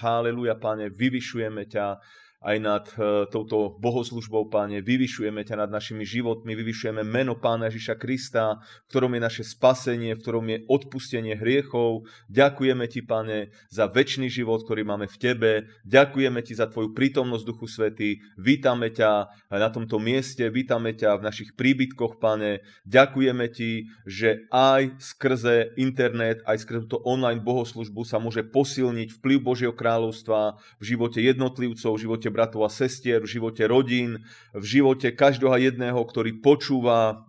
Haleluja, Pane, vyvyšujeme ťa, aj nad e, touto bohoslužbou, páne. Vyvyšujeme ťa nad našimi životmi, vyvyšujeme meno pána Ježiša Krista, v ktorom je naše spasenie, v ktorom je odpustenie hriechov. Ďakujeme ti, pane, za väčší život, ktorý máme v tebe. Ďakujeme ti za tvoju prítomnosť, Duchu Svety. Vítame ťa na tomto mieste, vítame ťa v našich príbytkoch, pane. Ďakujeme ti, že aj skrze internet, aj skrze túto online bohoslužbu sa môže posilniť vplyv Božieho kráľovstva v živote jednotlivcov, v živote živote bratov a sestier, v živote rodín, v živote každého jedného, ktorý počúva,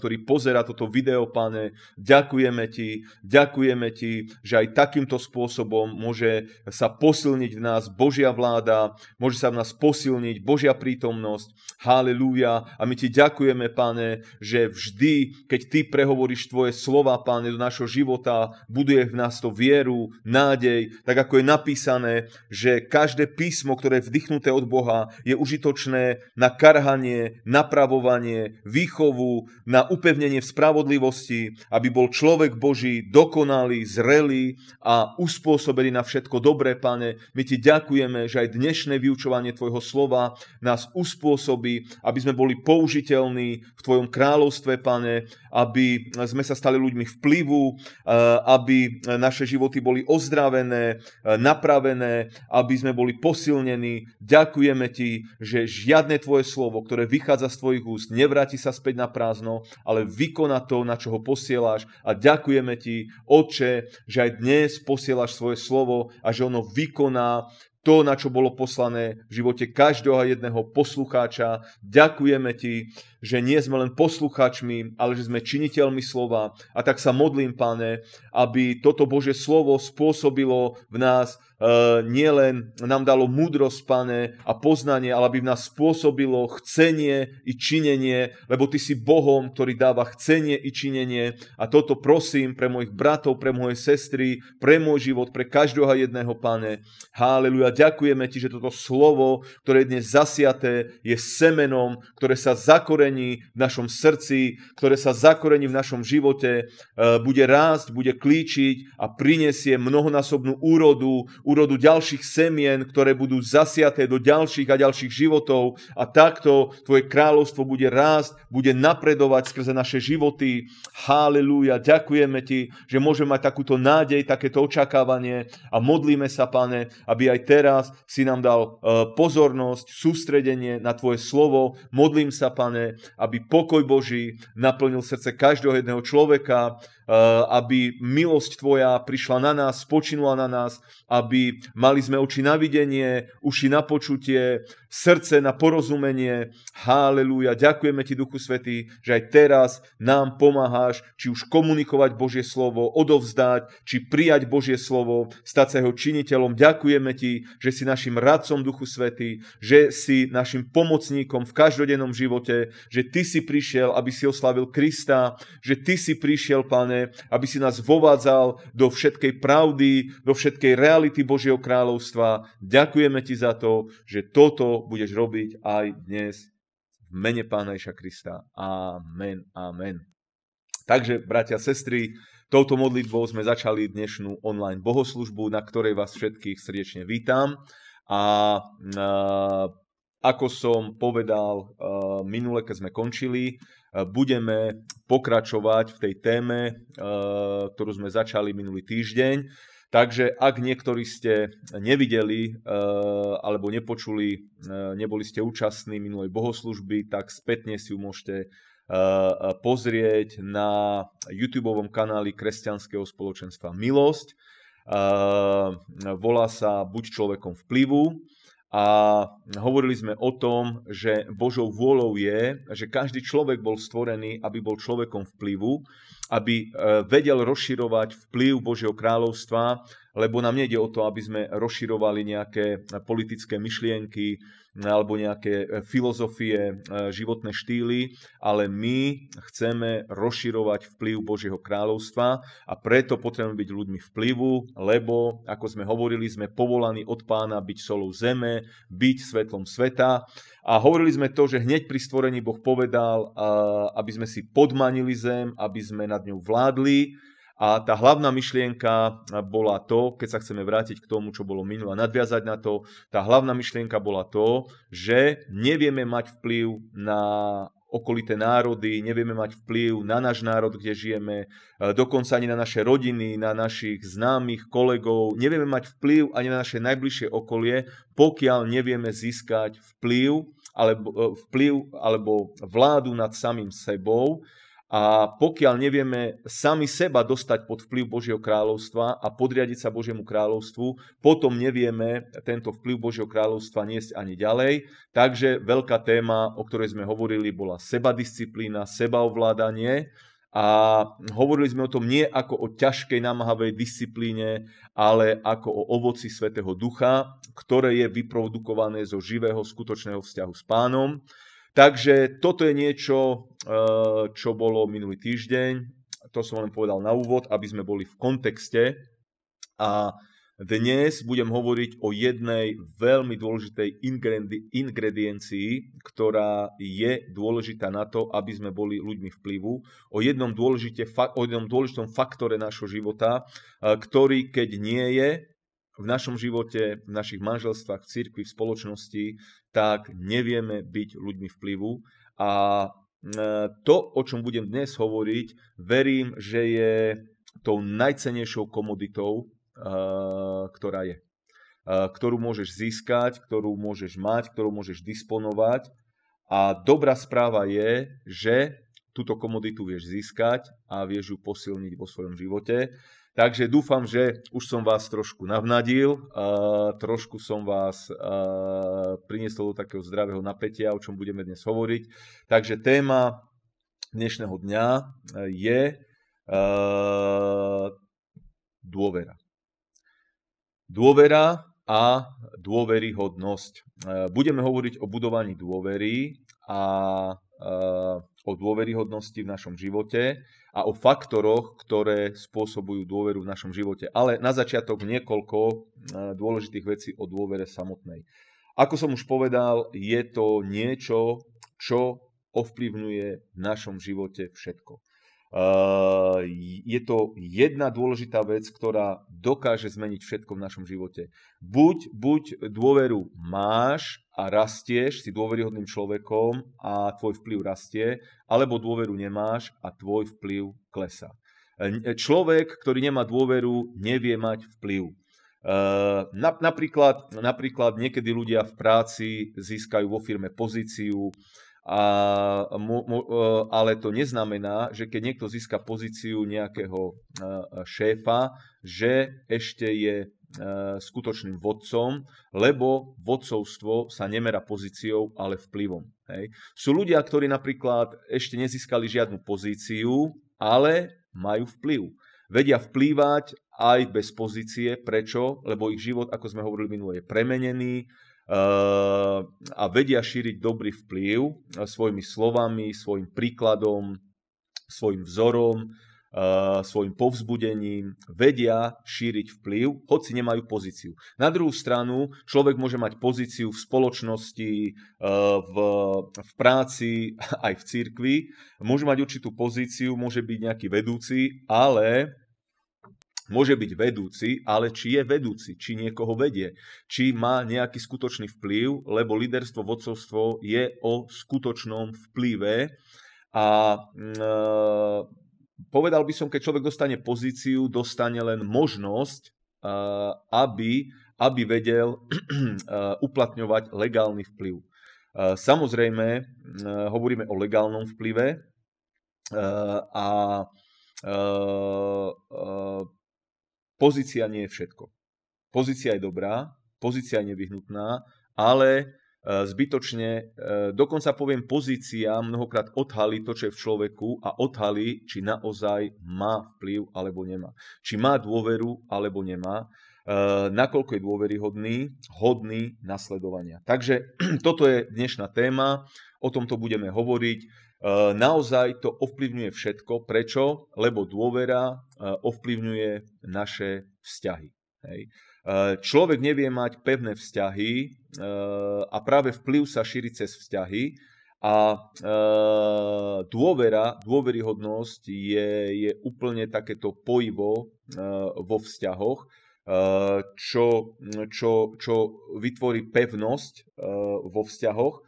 ktorý pozera toto video, pane. Ďakujeme ti, ďakujeme ti, že aj takýmto spôsobom môže sa posilniť v nás Božia vláda, môže sa v nás posilniť Božia prítomnosť. Halelúja. A my ti ďakujeme, pane, že vždy, keď ty prehovoríš tvoje slova, pane, do našho života, buduje v nás to vieru, nádej, tak ako je napísané, že každé písmo, ktoré vdych odpichnuté od Boha, je užitočné na karhanie, napravovanie, výchovu, na upevnenie v spravodlivosti, aby bol človek Boží dokonalý, zrelý a uspôsobený na všetko dobré, Pane. My Ti ďakujeme, že aj dnešné vyučovanie Tvojho slova nás uspôsobí, aby sme boli použiteľní v Tvojom kráľovstve, Pane, aby sme sa stali ľuďmi vplyvu, e, aby naše životy boli ozdravené, e, napravené, aby sme boli posilnení Ďakujeme ti, že žiadne tvoje slovo, ktoré vychádza z tvojich úst, nevráti sa späť na prázdno, ale vykoná to, na čo ho posieláš. A ďakujeme ti, Oče, že aj dnes posieláš svoje slovo a že ono vykoná to, na čo bolo poslané v živote každého jedného poslucháča. Ďakujeme ti, že nie sme len poslucháčmi, ale že sme činiteľmi slova. A tak sa modlím, pane, aby toto Božie slovo spôsobilo v nás E, nielen nám dalo múdrosť, pane, a poznanie, ale aby v nás spôsobilo chcenie i činenie, lebo ty si Bohom, ktorý dáva chcenie i činenie. A toto prosím pre mojich bratov, pre moje sestry, pre môj život, pre každého jedného, pane. Haleluja, ďakujeme ti, že toto slovo, ktoré je dnes zasiaté, je semenom, ktoré sa zakorení v našom srdci, ktoré sa zakorení v našom živote, e, bude rásť, bude klíčiť a prinesie mnohonásobnú úrodu, úrodu ďalších semien, ktoré budú zasiaté do ďalších a ďalších životov a takto tvoje kráľovstvo bude rásť, bude napredovať skrze naše životy. Haleluja, ďakujeme ti, že môžeme mať takúto nádej, takéto očakávanie a modlíme sa, pane, aby aj teraz si nám dal e, pozornosť, sústredenie na tvoje slovo. Modlím sa, pane, aby pokoj Boží naplnil srdce každého jedného človeka, Eh, aby milosť Tvoja prišla na nás, spočinula na nás, aby mali sme oči na videnie, uši na počutie, srdce na porozumenie. Haleluja, ďakujeme Ti, Duchu Svetý, že aj teraz nám pomáhaš, či už komunikovať Božie slovo, odovzdať, či prijať Božie slovo, stať sa jeho činiteľom. Ďakujeme Ti, že si našim radcom, Duchu Svetý, že si našim pomocníkom v každodennom živote, že Ty si prišiel, aby si oslavil Krista, že Ty si prišiel, Pane, aby si nás vovádzal do všetkej pravdy, do všetkej reality Božieho kráľovstva. Ďakujeme Ti za to, že toto budeš robiť aj dnes v mene Pána Iša Krista. Amen, amen. Takže, bratia, sestry, touto modlitbou sme začali dnešnú online bohoslužbu, na ktorej vás všetkých srdečne vítam. A ako som povedal minule, keď sme končili, budeme pokračovať v tej téme, ktorú sme začali minulý týždeň Takže ak niektorí ste nevideli eh, alebo nepočuli, eh, neboli ste účastní minulej bohoslužby, tak spätne si ju môžete eh, pozrieť na YouTube kanáli kresťanského spoločenstva Milosť. Volá sa Buď človekom vplyvu a hovorili sme o tom, že Božou vôľou je, že každý človek bol stvorený, aby bol človekom vplyvu aby e, vedel rozširovať vplyv Božieho kráľovstva, lebo nám nejde o to, aby sme rozširovali nejaké e, politické myšlienky e, alebo nejaké filozofie, životné štýly, ale my chceme rozširovať vplyv Božieho kráľovstva a preto potrebujeme byť ľuďmi vplyvu, lebo, ako sme hovorili, sme povolaní od pána byť solou zeme, byť svetlom sveta a hovorili sme to, že hneď pri stvorení Boh povedal, aby sme si podmanili zem, aby sme nad ňou vládli. A tá hlavná myšlienka bola to, keď sa chceme vrátiť k tomu, čo bolo minulé, nadviazať na to, tá hlavná myšlienka bola to, že nevieme mať vplyv na okolité národy, nevieme mať vplyv na náš národ, kde žijeme, e, dokonca ani na naše rodiny, na našich známych, kolegov. Nevieme mať vplyv ani na naše najbližšie okolie, pokiaľ nevieme získať vplyv alebo, e, vplyv alebo vládu nad samým sebou a pokiaľ nevieme sami seba dostať pod vplyv Božieho kráľovstva a podriadiť sa Božiemu kráľovstvu, potom nevieme tento vplyv Božieho kráľovstva niesť ani ďalej. Takže veľká téma, o ktorej sme hovorili, bola sebadisciplína, sebaovládanie. A hovorili sme o tom nie ako o ťažkej namahavej disciplíne, ale ako o ovoci Svetého Ducha, ktoré je vyprodukované zo živého skutočného vzťahu s pánom. Takže toto je niečo, eh, čo bolo minulý týždeň. To som len povedal na úvod, aby sme boli v kontexte. A dnes budem hovoriť o jednej veľmi dôležitej ingrediencii, ktorá je dôležitá na to, aby sme boli ľuďmi vplyvu, o jednom, o jednom dôležitom faktore našho života, eh, ktorý keď nie je v našom živote, v našich manželstvách, v cirkvi, v spoločnosti, tak nevieme byť ľuďmi vplyvu. A e, to, o čom budem dnes hovoriť, verím, že je tou najcenejšou komoditou, e, ktorá je. E, ktorú môžeš získať, ktorú môžeš mať, ktorú môžeš disponovať. A dobrá správa je, že túto komoditu vieš získať a vieš ju posilniť vo svojom živote. Takže dúfam, že už som vás trošku navnadil, uh, trošku som vás uh, priniesol do takého zdravého napätia, o čom budeme dnes hovoriť. Takže téma dnešného dňa e, je uh, dôvera. Dôvera a dôveryhodnosť. E, budeme hovoriť o budovaní dôvery a o dôveryhodnosti v našom živote a o faktoroch, ktoré spôsobujú dôveru v našom živote. Ale na začiatok niekoľko eh, dôležitých vecí o dôvere samotnej. Ako som už povedal, je to niečo, čo ovplyvňuje v našom živote všetko. Eh, je to jedna dôležitá vec, ktorá dokáže zmeniť všetko v našom živote. Buď, buď dôveru máš a rastieš, si dôveryhodným človekom a tvoj vplyv rastie, alebo dôveru nemáš a tvoj vplyv klesá. E, človek, ktorý nemá dôveru, nevie mať vplyv. Eh, napríklad, napríklad niekedy ľudia v práci získajú vo firme pozíciu, a, mu, mu, e, ale to neznamená, že keď niekto získa pozíciu nejakého e, šéfa, že ešte je e, skutočným vodcom, lebo vodcovstvo sa nemera pozíciou, ale vplyvom. Hej. Sú ľudia, ktorí napríklad ešte nezískali žiadnu pozíciu, ale majú vplyv. Vedia vplývať aj bez pozície. Prečo? Lebo ich život, ako sme hovorili minule, je premenený, Eh, a vedia šíriť dobrý vplyv eh, svojimi slovami, svojim príkladom, svojim vzorom, eh, svojim povzbudením, vedia šíriť vplyv, hoci nemajú pozíciu. Na druhú stranu, človek môže mať pozíciu v spoločnosti, v, v práci, aj v církvi. môže mať určitú pozíciu, môže byť nejaký vedúci, ale Môže byť vedúci, ale či je vedúci, či niekoho vedie, či má nejaký skutočný vplyv, lebo líderstvo, vodcovstvo je o skutočnom vplyve. A mm, e, povedal by som, keď človek dostane pozíciu, dostane len možnosť, e, aby, aby vedel e, uplatňovať legálny vplyv. E, samozrejme, e, hovoríme o legálnom vplyve e, a e, e pozícia nie je všetko. Pozícia je dobrá, pozícia je nevyhnutná, ale e, zbytočne, e, dokonca poviem, pozícia mnohokrát odhalí to, čo je v človeku a odhalí, či naozaj má vplyv alebo nemá. Či má dôveru alebo nemá, e, nakoľko je dôveryhodný, hodný nasledovania. Takže toto je dnešná téma, o tomto budeme hovoriť. Eh, naozaj to ovplyvňuje všetko. Prečo? Lebo dôvera eh, ovplyvňuje naše vzťahy. Hej. Eh, človek nevie mať pevné vzťahy a práve vplyv sa šíri cez vzťahy a dôvera, dôveryhodnosť je, je úplne takéto pojivo vo vzťahoch, čo, čo, čo vytvorí pevnosť vo vzťahoch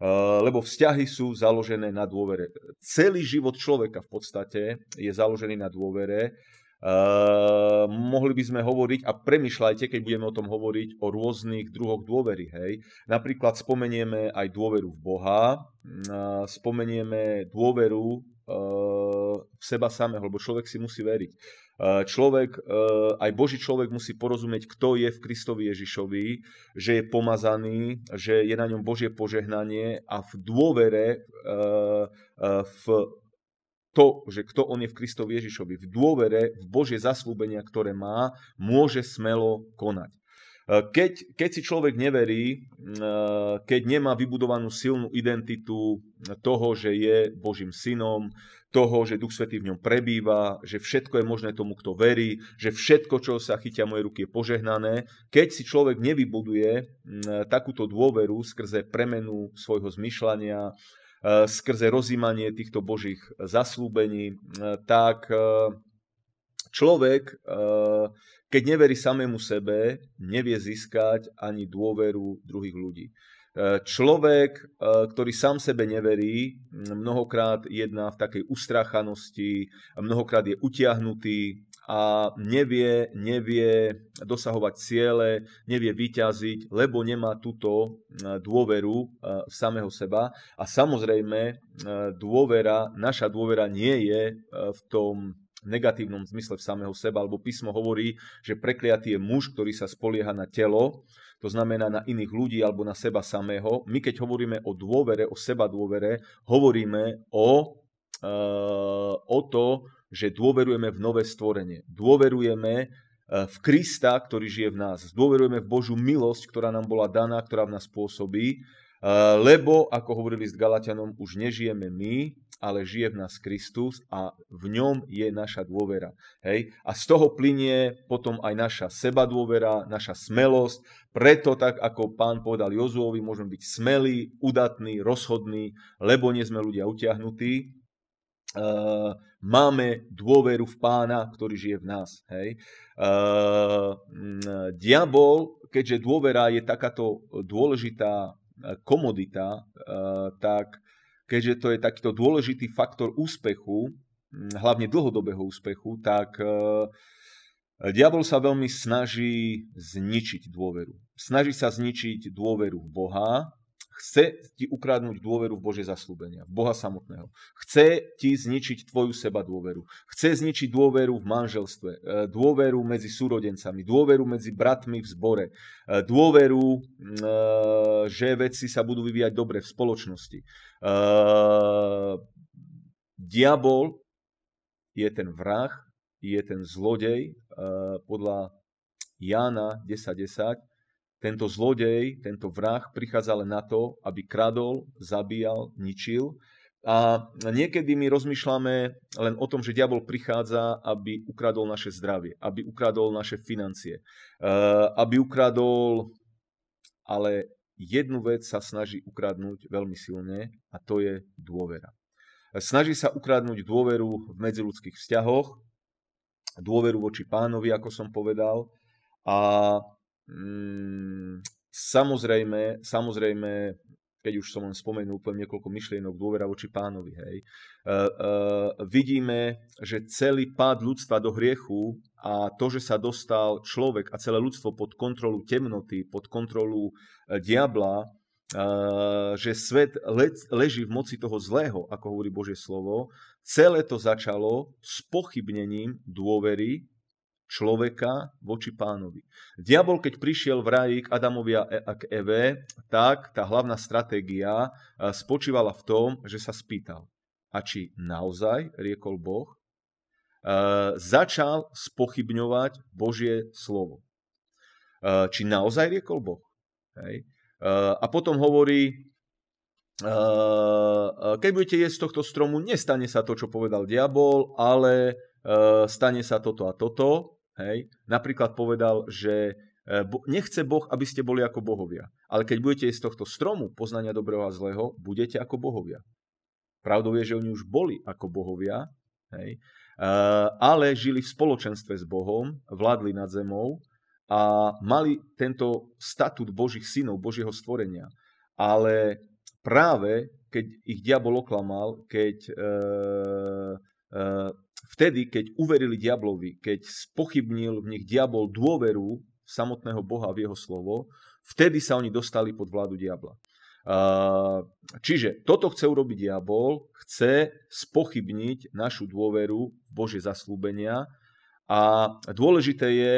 Eh, lebo vzťahy sú založené na dôvere. Celý život človeka v podstate je založený na dôvere. Uh, mohli by sme hovoriť a premyšľajte, keď budeme o tom hovoriť, o rôznych druhoch dôvery. Hej. Napríklad spomenieme aj dôveru v Boha, uh, spomenieme dôveru uh, v seba samého, lebo človek si musí veriť. Eh, človek, eh, aj Boží človek musí porozumieť, kto je v Kristovi Ježišovi, že je pomazaný, že je na ňom Božie požehnanie a v dôvere eh, v to, že kto on je v Kristovi Ježišovi, v dôvere v Božie zaslúbenia, ktoré má, môže smelo konať. Keď, keď si človek neverí, keď nemá vybudovanú silnú identitu toho, že je Božím synom, toho, že Duch Svetý v ňom prebýva, že všetko je možné tomu, kto verí, že všetko, čo sa chytia moje ruky, je požehnané. Keď si človek nevybuduje takúto dôveru skrze premenu svojho zmyšľania, e, skrze rozímanie týchto božích zaslúbení, tak e, človek, e, keď neverí samému sebe, nevie získať ani dôveru druhých ľudí. E, človek, e, ktorý sám sebe neverí, mnohokrát jedná v takej ustrachanosti, mnohokrát je utiahnutý a nevie, nevie dosahovať ciele, nevie vyťaziť, lebo nemá túto dôveru e, v samého seba. A samozrejme, dôvera, naša dôvera nie je v tom negatívnom zmysle v samého seba, alebo písmo hovorí, že prekliatý je muž, ktorý sa spolieha na telo, to znamená na iných ľudí alebo na seba samého. My keď hovoríme o dôvere, o seba dôvere, hovoríme o, e, o to, že dôverujeme v nové stvorenie. Dôverujeme eh, v Krista, ktorý žije v nás. Dôverujeme v Božú milosť, ktorá nám bola daná, ktorá v nás pôsobí, eh, lebo, ako hovorili s Galatianom, už nežijeme my, ale žije v nás Kristus a v ňom je naša dôvera. Hej? A z toho plinie potom aj naša seba dôvera, naša smelosť. Preto tak, ako pán povedal Jozuovi, môžeme byť smelí, udatní, rozhodní, lebo nie sme ľudia utiahnutí. Uh, máme dôveru v pána, ktorý žije v nás. Hej? Uh, diabol, keďže dôvera je takáto dôležitá komodita, tak keďže to je takýto dôležitý faktor úspechu, mm, hlavne dlhodobého úspechu, tak e, diabol sa veľmi snaží zničiť dôveru. Snaží sa zničiť dôveru v Boha, Chce ti ukradnúť dôveru v Božie zaslúbenia, v Boha samotného. Chce ti zničiť tvoju seba dôveru. Chce zničiť dôveru v manželstve, e, dôveru medzi súrodencami, dôveru medzi bratmi v zbore, e, dôveru, e, že veci sa budú vyvíjať dobre v spoločnosti. Diabol je ten vrah, je ten zlodej podľa Jána 10.10, 10, tento zlodej, tento vrah prichádza len na to, aby kradol, zabíjal, ničil. A niekedy my rozmýšľame len o tom, že diabol prichádza, aby ukradol naše zdravie, aby ukradol naše financie, eh, aby ukradol... Ale jednu vec sa snaží ukradnúť veľmi silne a to je dôvera. Snaží sa ukradnúť dôveru v medziludských vzťahoch, dôveru voči pánovi, ako som povedal, a Mm, samozrejme, samozrejme, keď už som len spomenul úplne niekoľko myšlienok, dôvera voči pánovi, hej. uh, uh, vidíme, že celý pád ľudstva do hriechu a to, že sa dostal človek a celé ľudstvo pod kontrolu temnoty, pod kontrolu uh, diabla, uh, že svet le, leží v moci toho zlého, ako hovorí Božie slovo, celé to začalo s pochybnením dôvery človeka voči pánovi. Diabol, keď prišiel v raji k Adamovi a k Eve, tak tá hlavná stratégia spočívala v tom, že sa spýtal, a či naozaj, riekol Boh, začal spochybňovať Božie slovo. Či naozaj riekol Boh. Hej. A potom hovorí, keď budete jesť z tohto stromu, nestane sa to, čo povedal diabol, ale stane sa toto a toto. Hej? Napríklad povedal, že e, nechce Boh, aby ste boli ako bohovia. Ale keď budete z tohto stromu poznania dobrého a zlého, budete ako bohovia. Pravdou je, že oni už boli ako bohovia, hej? E, ale žili v spoločenstve s Bohom, vládli nad zemou a mali tento statút Božích synov, Božieho stvorenia. Ale práve keď ich diabol oklamal, keď e, e Vtedy, keď uverili diablovi, keď spochybnil v nich diabol dôveru v samotného Boha v jeho slovo, vtedy sa oni dostali pod vládu diabla. Čiže toto chce urobiť diabol, chce spochybniť našu dôveru v zaslúbenia a dôležité je,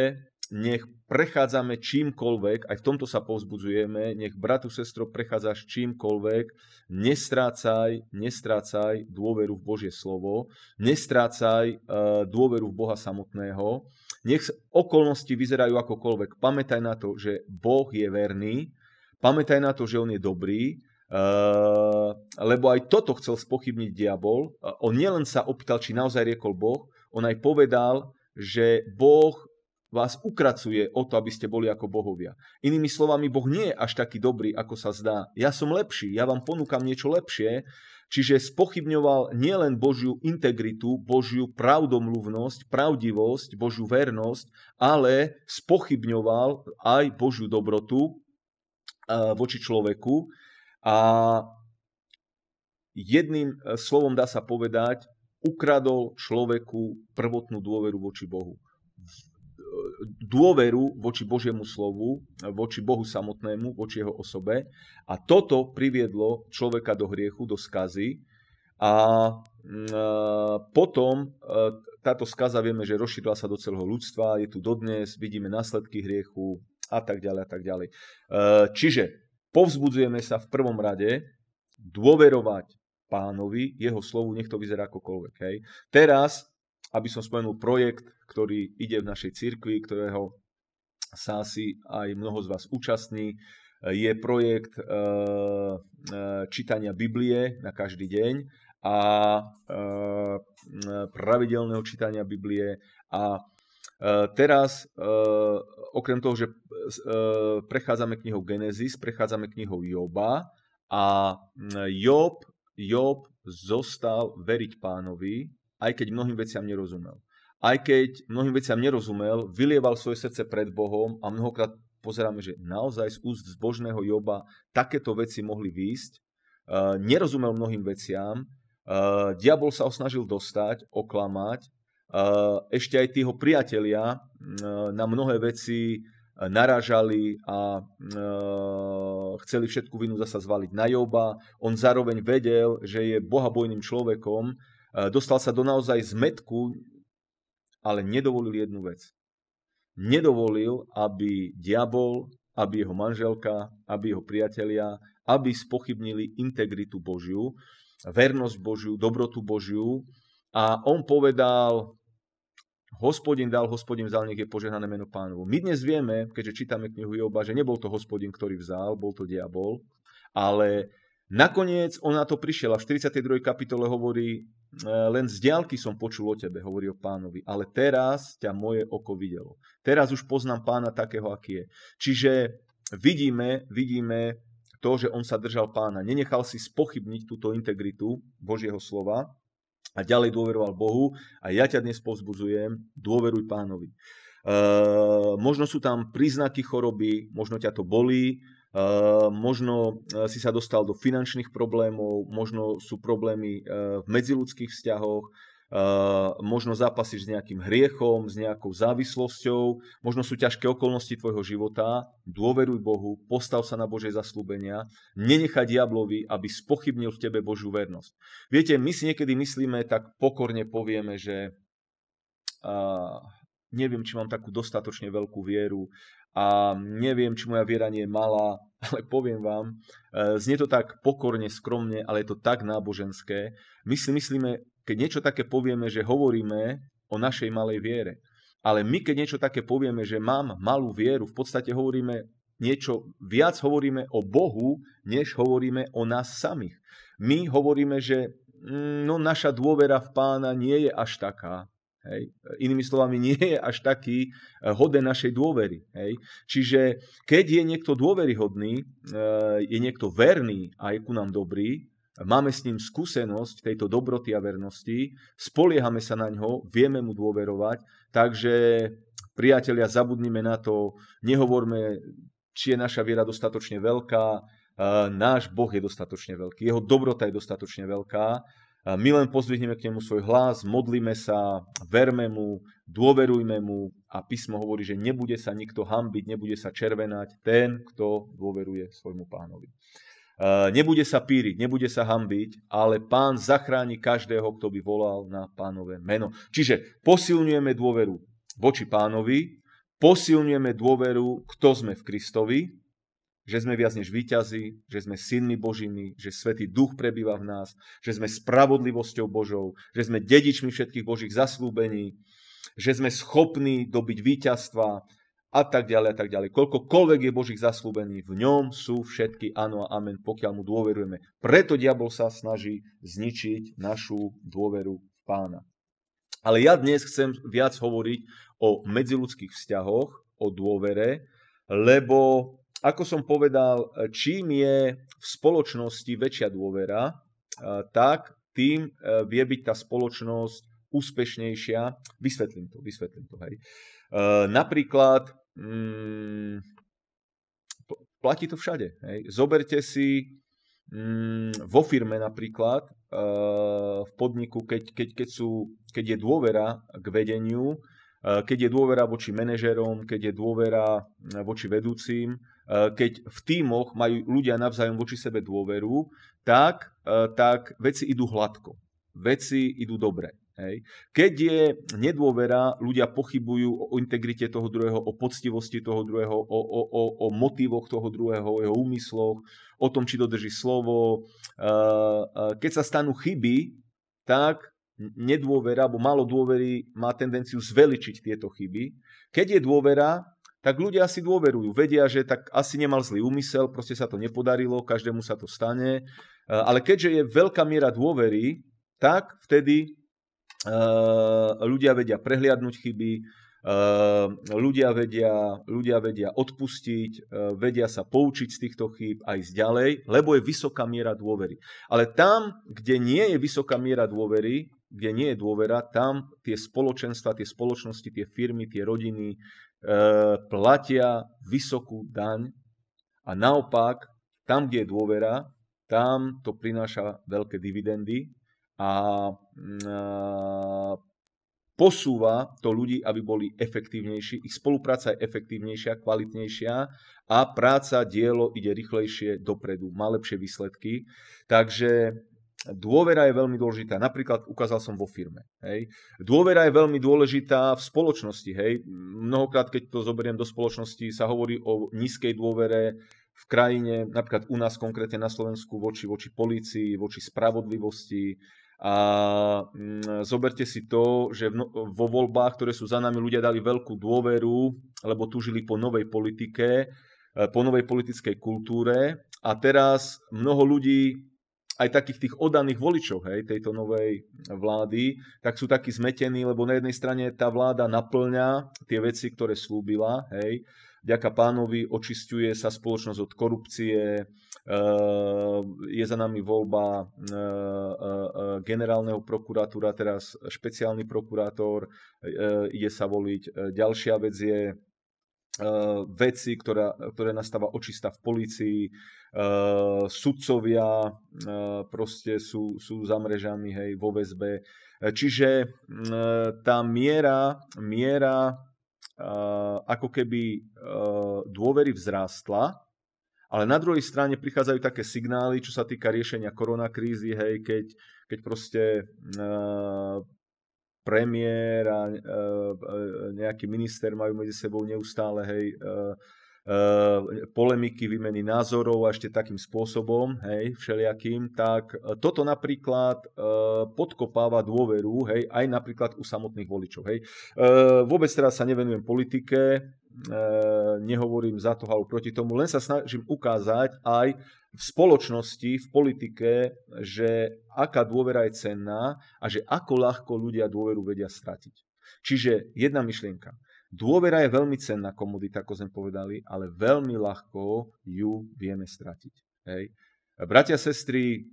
nech prechádzame čímkoľvek, aj v tomto sa povzbudzujeme, nech bratu, sestro, prechádzaš čímkoľvek, nestrácaj, nestrácaj dôveru v Božie slovo, nestrácaj eh, dôveru v Boha samotného, nech okolnosti vyzerajú akokoľvek. Pamätaj na to, že Boh je verný, pamätaj na to, že On je dobrý, eh, lebo aj toto chcel spochybniť diabol. Eh, on nielen sa opýtal, či naozaj riekol Boh, on aj povedal, že Boh vás ukracuje o to, aby ste boli ako bohovia. Inými slovami, Boh nie je až taký dobrý, ako sa zdá. Ja som lepší, ja vám ponúkam niečo lepšie, čiže spochybňoval nielen Božiu integritu, Božiu pravdomluvnosť, pravdivosť, Božiu vernosť, ale spochybňoval aj Božiu dobrotu eh, voči človeku. A jedným eh, slovom dá sa povedať, ukradol človeku prvotnú dôveru voči Bohu dôveru voči Božiemu slovu, voči Bohu samotnému, voči jeho osobe. A toto priviedlo človeka do hriechu, do skazy. A mm, potom e, táto skaza vieme, že rozšírila sa do celého ľudstva, je tu dodnes, vidíme následky hriechu a tak ďalej a tak ďalej. E, čiže povzbudzujeme sa v prvom rade dôverovať pánovi, jeho slovu, nech to vyzerá akokoľvek. Hej. Teraz aby som spomenul projekt, ktorý ide v našej cirkvi, ktorého sa asi aj mnoho z vás účastní. Je projekt e, čítania Biblie na každý deň a e, pravidelného čítania Biblie a Teraz, okrem toho, že prechádzame knihou Genesis, prechádzame knihou Joba a Job, Job zostal veriť pánovi aj keď mnohým veciam nerozumel. Aj keď mnohým veciam nerozumel, vylieval svoje srdce pred Bohom a mnohokrát pozeráme, že naozaj z úst zbožného Joba takéto veci mohli výjsť. Uh, nerozumel mnohým veciam, uh, diabol sa osnažil dostať, oklamať, uh, ešte aj tího priatelia na mnohé veci naražali a chceli všetku vinu zasa zvaliť na Joba. On zároveň vedel, že je bohabojným človekom E, dostal sa do naozaj zmetku, ale nedovolil jednu vec. Nedovolil, aby diabol, aby jeho manželka, aby jeho priatelia, aby spochybnili integritu Božiu, vernosť Božiu, dobrotu Božiu. A on povedal, hospodin dal, hospodin vzal, nech je požehnané meno pánovo. My dnes vieme, keďže čítame knihu Joba, že nebol to hospodin, ktorý vzal, bol to diabol, ale Nakoniec on na to prišiel a v 42. kapitole hovorí, e, len z diálky som počul o tebe, hovorí o pánovi, ale teraz ťa moje oko videlo. Teraz už poznám pána takého, aký je. Čiže vidíme, vidíme to, že on sa držal pána. Nenechal si spochybniť túto integritu Božieho slova a ďalej dôveroval Bohu a ja ťa dnes povzbudzujem, dôveruj pánovi. E, možno sú tam príznaky choroby, možno ťa to bolí, Eh, možno eh, si sa dostal do finančných problémov, možno sú problémy eh, v medziludských vzťahoch, možno zápasíš s nejakým hriechom, s nejakou závislosťou, možno sú ťažké okolnosti tvojho života, dôveruj Bohu, postav sa na Božie zaslúbenia, nenechaj diablovi, aby spochybnil v tebe Božiu vernosť. Viete, my si niekedy myslíme, tak pokorne povieme, že uh, neviem, či mám takú dostatočne veľkú vieru a neviem, či moja viera nie je malá, ale poviem vám, eh, znie to tak pokorne, skromne, ale je to tak náboženské. My si myslíme, keď niečo také povieme, že hovoríme o našej malej viere. Ale my, keď niečo také povieme, že mám malú vieru, v podstate hovoríme niečo viac hovoríme o Bohu, než hovoríme o nás samých. My hovoríme, že mm, no, naša dôvera v pána nie je až taká. Hej. Inými slovami, nie je až taký eh, hoden našej dôvery. Hej. Čiže keď je niekto dôveryhodný, eh, je niekto verný a je ku nám dobrý, máme s ním skúsenosť tejto dobroty a vernosti, spoliehame sa na ňo, vieme mu dôverovať, takže priatelia, zabudnime na to, nehovorme, či je naša viera dostatočne veľká, eh, náš Boh je dostatočne veľký, jeho dobrota je dostatočne veľká my len pozvihneme k nemu svoj hlas, modlíme sa, verme mu, dôverujme mu a písmo hovorí, že nebude sa nikto hambiť, nebude sa červenať ten, kto dôveruje svojmu pánovi. Nebude sa píriť, nebude sa hambiť, ale pán zachráni každého, kto by volal na pánové meno. Čiže posilňujeme dôveru voči pánovi, posilňujeme dôveru, kto sme v Kristovi, že sme viac než výťazí, že sme synmi Božími, že Svetý Duch prebýva v nás, že sme spravodlivosťou Božou, že sme dedičmi všetkých Božích zaslúbení, že sme schopní dobiť víťazstva a tak ďalej a tak ďalej. Koľkokoľvek je Božích zaslúbení, v ňom sú všetky áno a amen, pokiaľ mu dôverujeme. Preto diabol sa snaží zničiť našu dôveru v pána. Ale ja dnes chcem viac hovoriť o medziludských vzťahoch, o dôvere, lebo ako som povedal, eh, čím je v spoločnosti väčšia dôvera, eh, tak tým eh, vie byť tá spoločnosť úspešnejšia. Vysvetlím to, vysvetlím to. Hej. Napríklad, mm, platí to všade. Hej. Zoberte si mm, vo firme napríklad, v podniku, keď, keď, keď, sú, keď je dôvera k vedeniu, keď je dôvera voči manažerom, keď je dôvera mm, voči vedúcim, E, keď v tímoch majú ľudia navzájom voči sebe dôveru, tak, e, tak veci idú hladko. Veci idú dobre. Hej. Keď je nedôvera, ľudia pochybujú o integrite toho druhého, o poctivosti toho druhého, o, o, o, o motivoch toho druhého, o jeho úmysloch, o tom, či dodrží slovo. E, keď sa stanú chyby, tak nedôvera, alebo málo dôvery má tendenciu zveličiť tieto chyby. Keď je dôvera, tak ľudia asi dôverujú, vedia, že tak asi nemal zlý úmysel, proste sa to nepodarilo, každému sa to stane. E, ale keďže je veľká miera dôvery, tak vtedy e, ľudia vedia prehliadnúť chyby, e, ľudia vedia, ľudia vedia odpustiť, vedia sa poučiť z týchto chýb a ísť ďalej, lebo je vysoká miera dôvery. Ale tam, kde nie je vysoká miera dôvery, kde nie je dôvera, tam tie spoločenstva, tie spoločnosti, tie firmy, tie rodiny, E, platia vysokú daň a naopak, tam, kde je dôvera, tam to prináša veľké dividendy a mm, e, posúva to ľudí, aby boli efektívnejší, ich spolupráca je efektívnejšia, kvalitnejšia a práca, dielo ide rýchlejšie dopredu, má lepšie výsledky. Takže Dôvera je veľmi dôležitá. Napríklad ukázal som vo firme. Hej. Dôvera je veľmi dôležitá v spoločnosti. Hej. Mnohokrát, keď to zoberiem do spoločnosti, sa hovorí o nízkej dôvere v krajine, napríklad u nás konkrétne na Slovensku, voči, voči polícii, voči spravodlivosti. A mm, zoberte si to, že no, vo voľbách, ktoré sú za nami, ľudia dali veľkú dôveru, lebo tužili po novej politike, e, po novej politickej kultúre. A teraz mnoho ľudí aj takých tých oddaných voličov hej, tejto novej vlády, tak sú takí zmetení, lebo na jednej strane tá vláda naplňa tie veci, ktoré slúbila, hej, ďaká pánovi očistuje sa spoločnosť od korupcie, eh, je za nami voľba eh, eh, generálneho prokuratúra, teraz špeciálny prokurátor, ide sa voliť. Ďalšia vec je, uh, veci, ktorá, ktoré nastáva očista v polícii, uh, ehm, sudcovia uh, proste sú, sú za mrežami hej, vo väzbe. Čiže uh, tá miera, miera uh, ako keby uh, dôvery vzrástla, ale na druhej strane prichádzajú také signály, čo sa týka riešenia koronakrízy, hej, keď, keď proste uh, premiér a e, e, nejaký minister majú medzi sebou neustále hej, e, polemiky, výmeny názorov a ešte takým spôsobom, hej, všelijakým, tak toto napríklad podkopáva dôveru, hej, aj napríklad u samotných voličov, hej. vôbec teraz sa nevenujem politike, E, nehovorím za to alebo proti tomu, len sa snažím ukázať aj v spoločnosti, v politike, že aká dôvera je cenná a že ako ľahko ľudia dôveru vedia stratiť. Čiže jedna myšlienka. Dôvera je veľmi cenná komodita, ako sme povedali, ale veľmi ľahko ju vieme stratiť. Hej. Bratia, sestry,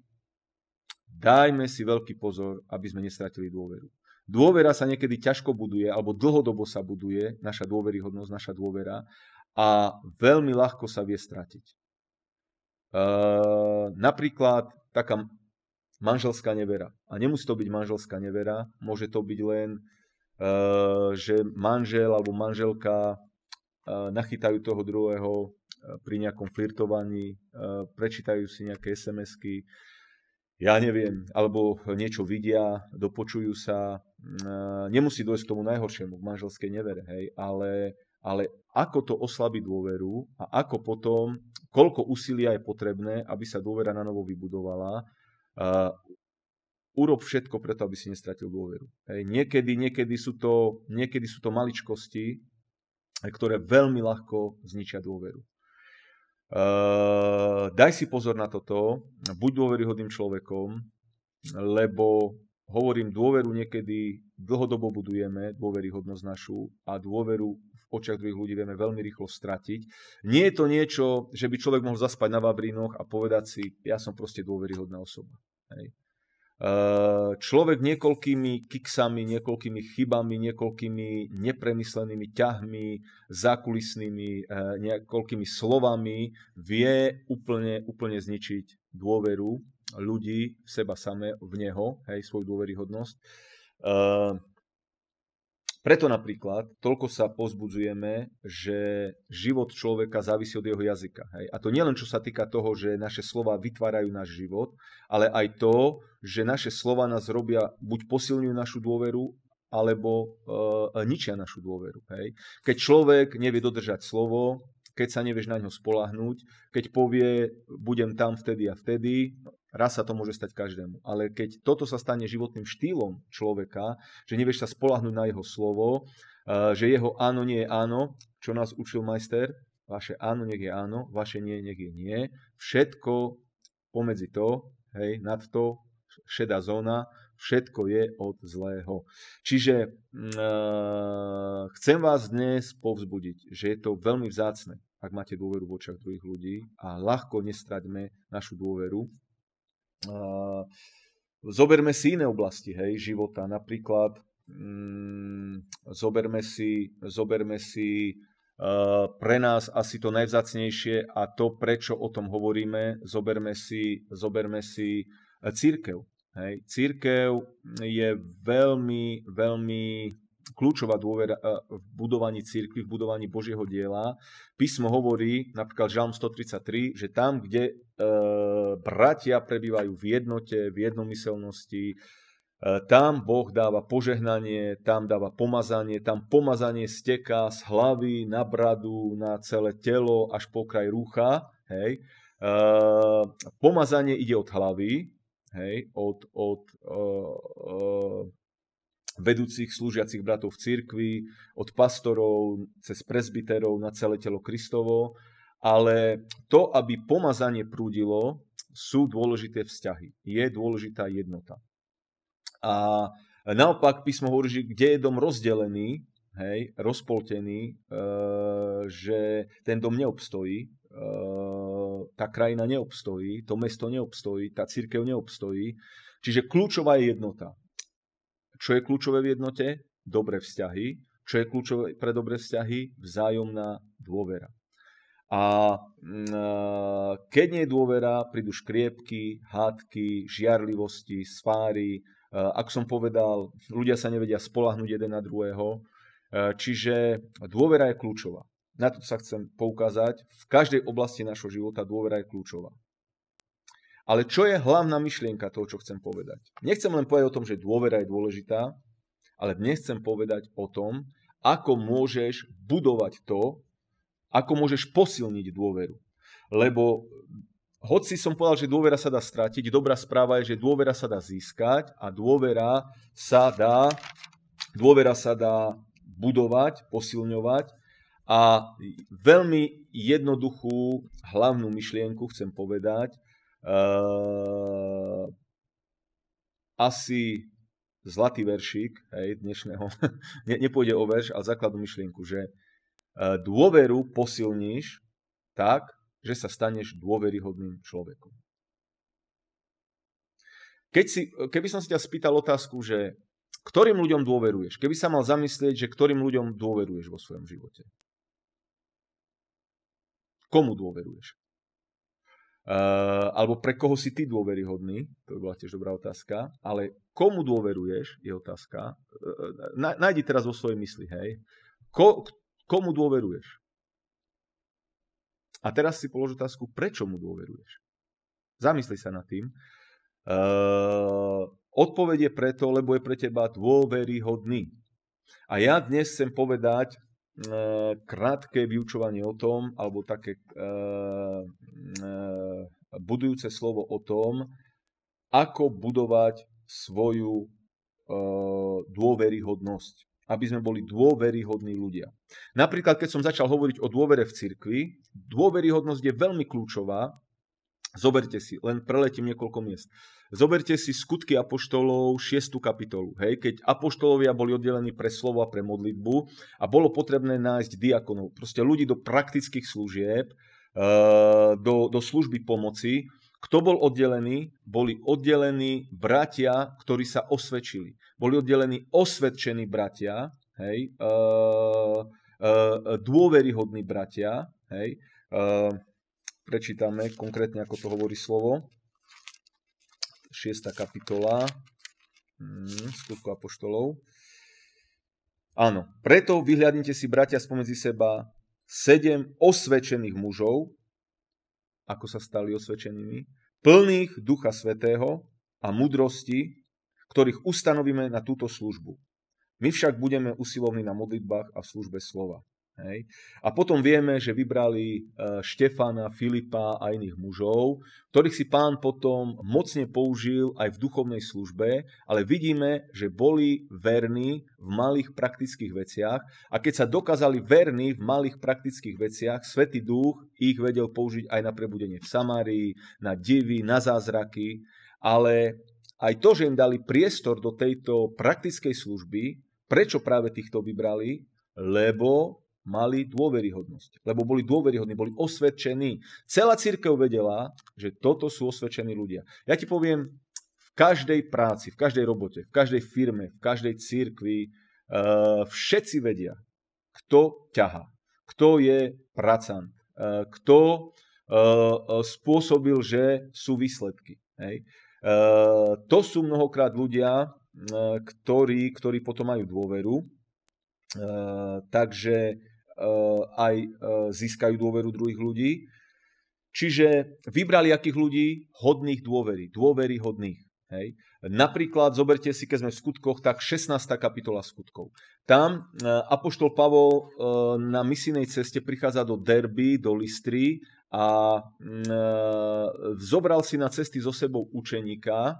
dajme si veľký pozor, aby sme nestratili dôveru. Dôvera sa niekedy ťažko buduje, alebo dlhodobo sa buduje, naša dôveryhodnosť, naša dôvera, a veľmi ľahko sa vie stratiť. E, napríklad taká manželská nevera. A nemusí to byť manželská nevera, môže to byť len, e, že manžel alebo manželka e, nachytajú toho druhého pri nejakom flirtovaní, prečítajú si nejaké SMS-ky, ja neviem, alebo niečo vidia, dopočujú sa. Nemusí dojsť k tomu najhoršiemu, v manželskej nevere, hej, ale, ale ako to oslabí dôveru a ako potom, koľko úsilia je potrebné, aby sa dôvera na novo vybudovala. urob všetko preto, aby si nestratil dôveru. Hej, niekedy, niekedy, sú to, niekedy sú to maličkosti, ktoré veľmi ľahko zničia dôveru. Uh, daj si pozor na toto, buď dôveryhodným človekom, lebo hovorím, dôveru niekedy dlhodobo budujeme, dôveryhodnosť našu a dôveru v očiach druhých ľudí vieme veľmi rýchlo stratiť. Nie je to niečo, že by človek mohol zaspať na Vabrinoch a povedať si, ja som proste dôveryhodná osoba. Hej. Eh, človek niekoľkými kiksami, niekoľkými chybami, niekoľkými nepremyslenými ťahmi, zákulisnými eh, niekoľkými slovami vie úplne, úplne zničiť dôveru ľudí v seba samé, v neho, hej, svoju dôveryhodnosť. Uh, preto napríklad toľko sa pozbudzujeme, že život človeka závisí od jeho jazyka. Hej? A to nielen čo sa týka toho, že naše slova vytvárajú náš život, ale aj to, že naše slova nás robia, buď posilňujú našu dôveru, alebo e, ničia našu dôveru. Hej? Keď človek nevie dodržať slovo, keď sa nevieš na ňo spolahnúť, keď povie, budem tam vtedy a vtedy, Raz sa to môže stať každému. Ale keď toto sa stane životným štýlom človeka, že nevieš sa spolahnúť na jeho slovo, eh, že jeho áno nie je áno, čo nás učil majster, vaše áno nech je áno, vaše nie nech je nie, všetko pomedzi to, hej, nad to, šedá zóna, všetko je od zlého. Čiže e, chcem vás dnes povzbudiť, že je to veľmi vzácne, ak máte dôveru v očiach druhých ľudí a ľahko nestraďme našu dôveru zoberme si iné oblasti hej, života, napríklad mm, zoberme si, zoberme si pre nás asi to najvzácnejšie a to, prečo o tom hovoríme, zoberme si, zoberme si e, církev. Hej. Církev je veľmi, veľmi kľúčová dôvera e, v budovaní cirkvi, v budovaní Božieho diela. Písmo hovorí, napríklad Žalm 133, že tam, kde e, bratia prebývajú v jednote, v jednomyselnosti, e, tam Boh dáva požehnanie, tam dáva pomazanie, tam pomazanie steká z hlavy na bradu, na celé telo až po kraj rúcha. Hej. E, pomazanie ide od hlavy, hej, od, od e, e, vedúcich slúžiacich bratov v cirkvi, od pastorov, cez prezbiterov na celé telo Kristovo, ale to, aby pomazanie prúdilo, sú dôležité vzťahy. Je dôležitá jednota. A naopak písmo hovorí, že kde je dom rozdelený, hej, rozpoltený, e, že ten dom neobstojí, e, tá krajina neobstojí, to mesto neobstojí, tá církev neobstojí. Čiže kľúčová je jednota. Čo je kľúčové v jednote? Dobré vzťahy. Čo je kľúčové pre dobré vzťahy? Vzájomná dôvera. A mm, keď nie je dôvera, prídu škriepky, hádky, žiarlivosti, sváry. Ak som povedal, ľudia sa nevedia spolahnuť jeden na druhého. Čiže dôvera je kľúčová. Na to sa chcem poukázať. V každej oblasti našho života dôvera je kľúčová. Ale čo je hlavná myšlienka toho, čo chcem povedať? Nechcem len povedať o tom, že dôvera je dôležitá, ale dnes chcem povedať o tom, ako môžeš budovať to, ako môžeš posilniť dôveru. Lebo hoci som povedal, že dôvera sa dá stratiť, dobrá správa je, že dôvera sa dá získať a dôvera sa dá, dôvera sa dá budovať, posilňovať. A veľmi jednoduchú hlavnú myšlienku chcem povedať, Uh, asi zlatý veršík hej, dnešného, ne, nepôjde o verš, ale základnú myšlienku, že uh, dôveru posilníš tak, že sa staneš dôveryhodným človekom. Keď si, keby som si ťa spýtal otázku, že ktorým ľuďom dôveruješ, keby sa mal zamyslieť, že ktorým ľuďom dôveruješ vo svojom živote, komu dôveruješ? Uh, alebo pre koho si ty dôveryhodný? To by bola tiež dobrá otázka. Ale komu dôveruješ, je otázka. Uh, na, nájdi teraz vo svojej mysli, hej. Ko, komu dôveruješ? A teraz si polož otázku, prečo mu dôveruješ? Zamysli sa nad tým. Uh, eh, odpovedie je preto, lebo je pre teba dôveryhodný. A ja dnes chcem povedať E, krátke vyučovanie o tom, alebo také e, e, budujúce slovo o tom, ako budovať svoju dôveryhodnosť aby sme boli dôveryhodní ľudia. Napríklad, keď som začal hovoriť o dôvere v cirkvi, dôveryhodnosť je veľmi kľúčová. Zoberte si, len preletím niekoľko miest. Uh, Zoberte si skutky apoštolov 6. kapitolu, hej, keď apoštolovia boli oddelení pre slovo a pre modlitbu a bolo potrebné nájsť diakonov, proste ľudí do praktických služieb, eh, do, do služby pomoci. Kto bol oddelený? Boli oddelení bratia, ktorí sa osvedčili. Boli oddelení osvedčení bratia, hej, eh, eh, dôveryhodní bratia, hej, prečítame konkrétne, ako to hovorí slovo 6. kapitola hmm, skutku apoštolov. Áno, preto vyhľadnite si, bratia, spomedzi seba sedem osvečených mužov, ako sa stali osvečenými, plných Ducha Svetého a mudrosti, ktorých ustanovíme na túto službu. My však budeme usilovní na modlitbách a v službe slova. Hej. A potom vieme, že vybrali e, Štefana, Filipa a iných mužov, ktorých si pán potom mocne použil aj v duchovnej službe, ale vidíme, že boli verní v malých praktických veciach a keď sa dokázali verní v malých praktických veciach, Svetý duch ich vedel použiť aj na prebudenie v Samárii, na divy, na zázraky, ale aj to, že im dali priestor do tejto praktickej služby, prečo práve týchto vybrali, lebo mali dôveryhodnosť, lebo boli dôveryhodní, boli osvedčení. Celá církev vedela, že toto sú osvedčení ľudia. Ja ti poviem, v každej práci, v každej robote, v každej firme, v každej církvi, eh, všetci vedia, kto ťaha, kto je pracant, eh, kto eh, spôsobil, že sú výsledky. Hej. To sú mnohokrát ľudia, ktorí, ktorí potom majú dôveru. Takže Eh, aj eh, získajú dôveru druhých ľudí. Čiže vybrali akých ľudí? Hodných dôvery, dôvery hodných. Hej. Napríklad zoberte si, keď sme v skutkoch, tak 16. kapitola skutkov. Tam eh, Apoštol Pavol na misijnej ceste prichádza do Derby, do Listry a zobral si na cesty so sebou učeníka,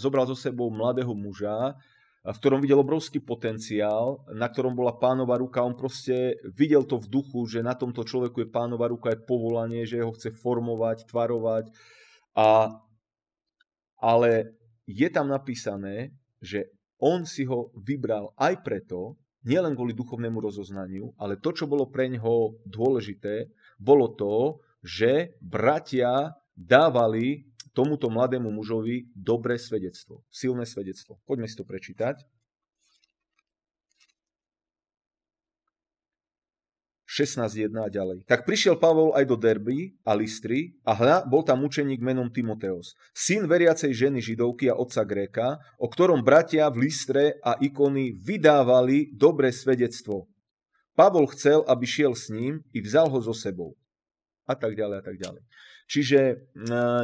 zobral so sebou mladého muža v ktorom videl obrovský potenciál, na ktorom bola pánova ruka. On proste videl to v duchu, že na tomto človeku je pánova ruka, je povolanie, že ho chce formovať, tvarovať. A, ale je tam napísané, že on si ho vybral aj preto, nielen kvôli duchovnému rozoznaniu, ale to, čo bolo pre neho dôležité, bolo to, že bratia dávali tomuto mladému mužovi dobré svedectvo, silné svedectvo. Poďme si to prečítať. 16.1 a ďalej. Tak prišiel Pavol aj do Derby a Listry a hľa, bol tam učeník menom Timoteos, syn veriacej ženy židovky a otca Gréka, o ktorom bratia v Listre a ikony vydávali dobré svedectvo. Pavol chcel, aby šiel s ním i vzal ho so sebou. A tak ďalej, a tak ďalej. Čiže e,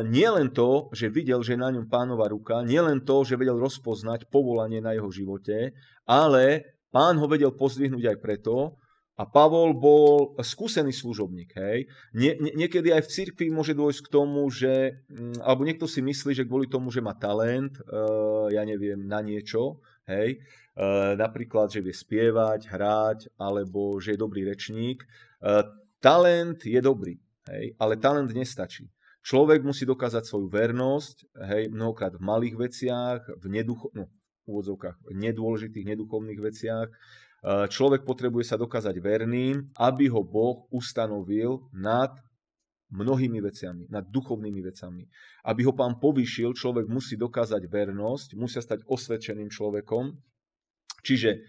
nie len to, že videl, že na ňom pánova ruka, nie len to, že vedel rozpoznať povolanie na jeho živote, ale pán ho vedel pozdvihnúť aj preto, a Pavol bol skúsený služobník. Hej. Nie, nie, niekedy aj v cirkvi môže dôjsť k tomu, že, mm, alebo niekto si myslí, že kvôli tomu, že má talent, e, ja neviem, na niečo, hej, e, napríklad, že vie spievať, hrať, alebo že je dobrý rečník. E, talent je dobrý. Hej? Ale talent nestačí. Človek musí dokázať svoju vernosť, hej, mnohokrát v malých veciach, v neducho, no, úvodzovkách, nedôležitých, neduchovných veciach. E, človek potrebuje sa dokázať verným, aby ho Boh ustanovil nad mnohými veciami, nad duchovnými vecami. Aby ho pán povýšil, človek musí dokázať vernosť, musia stať osvedčeným človekom. Čiže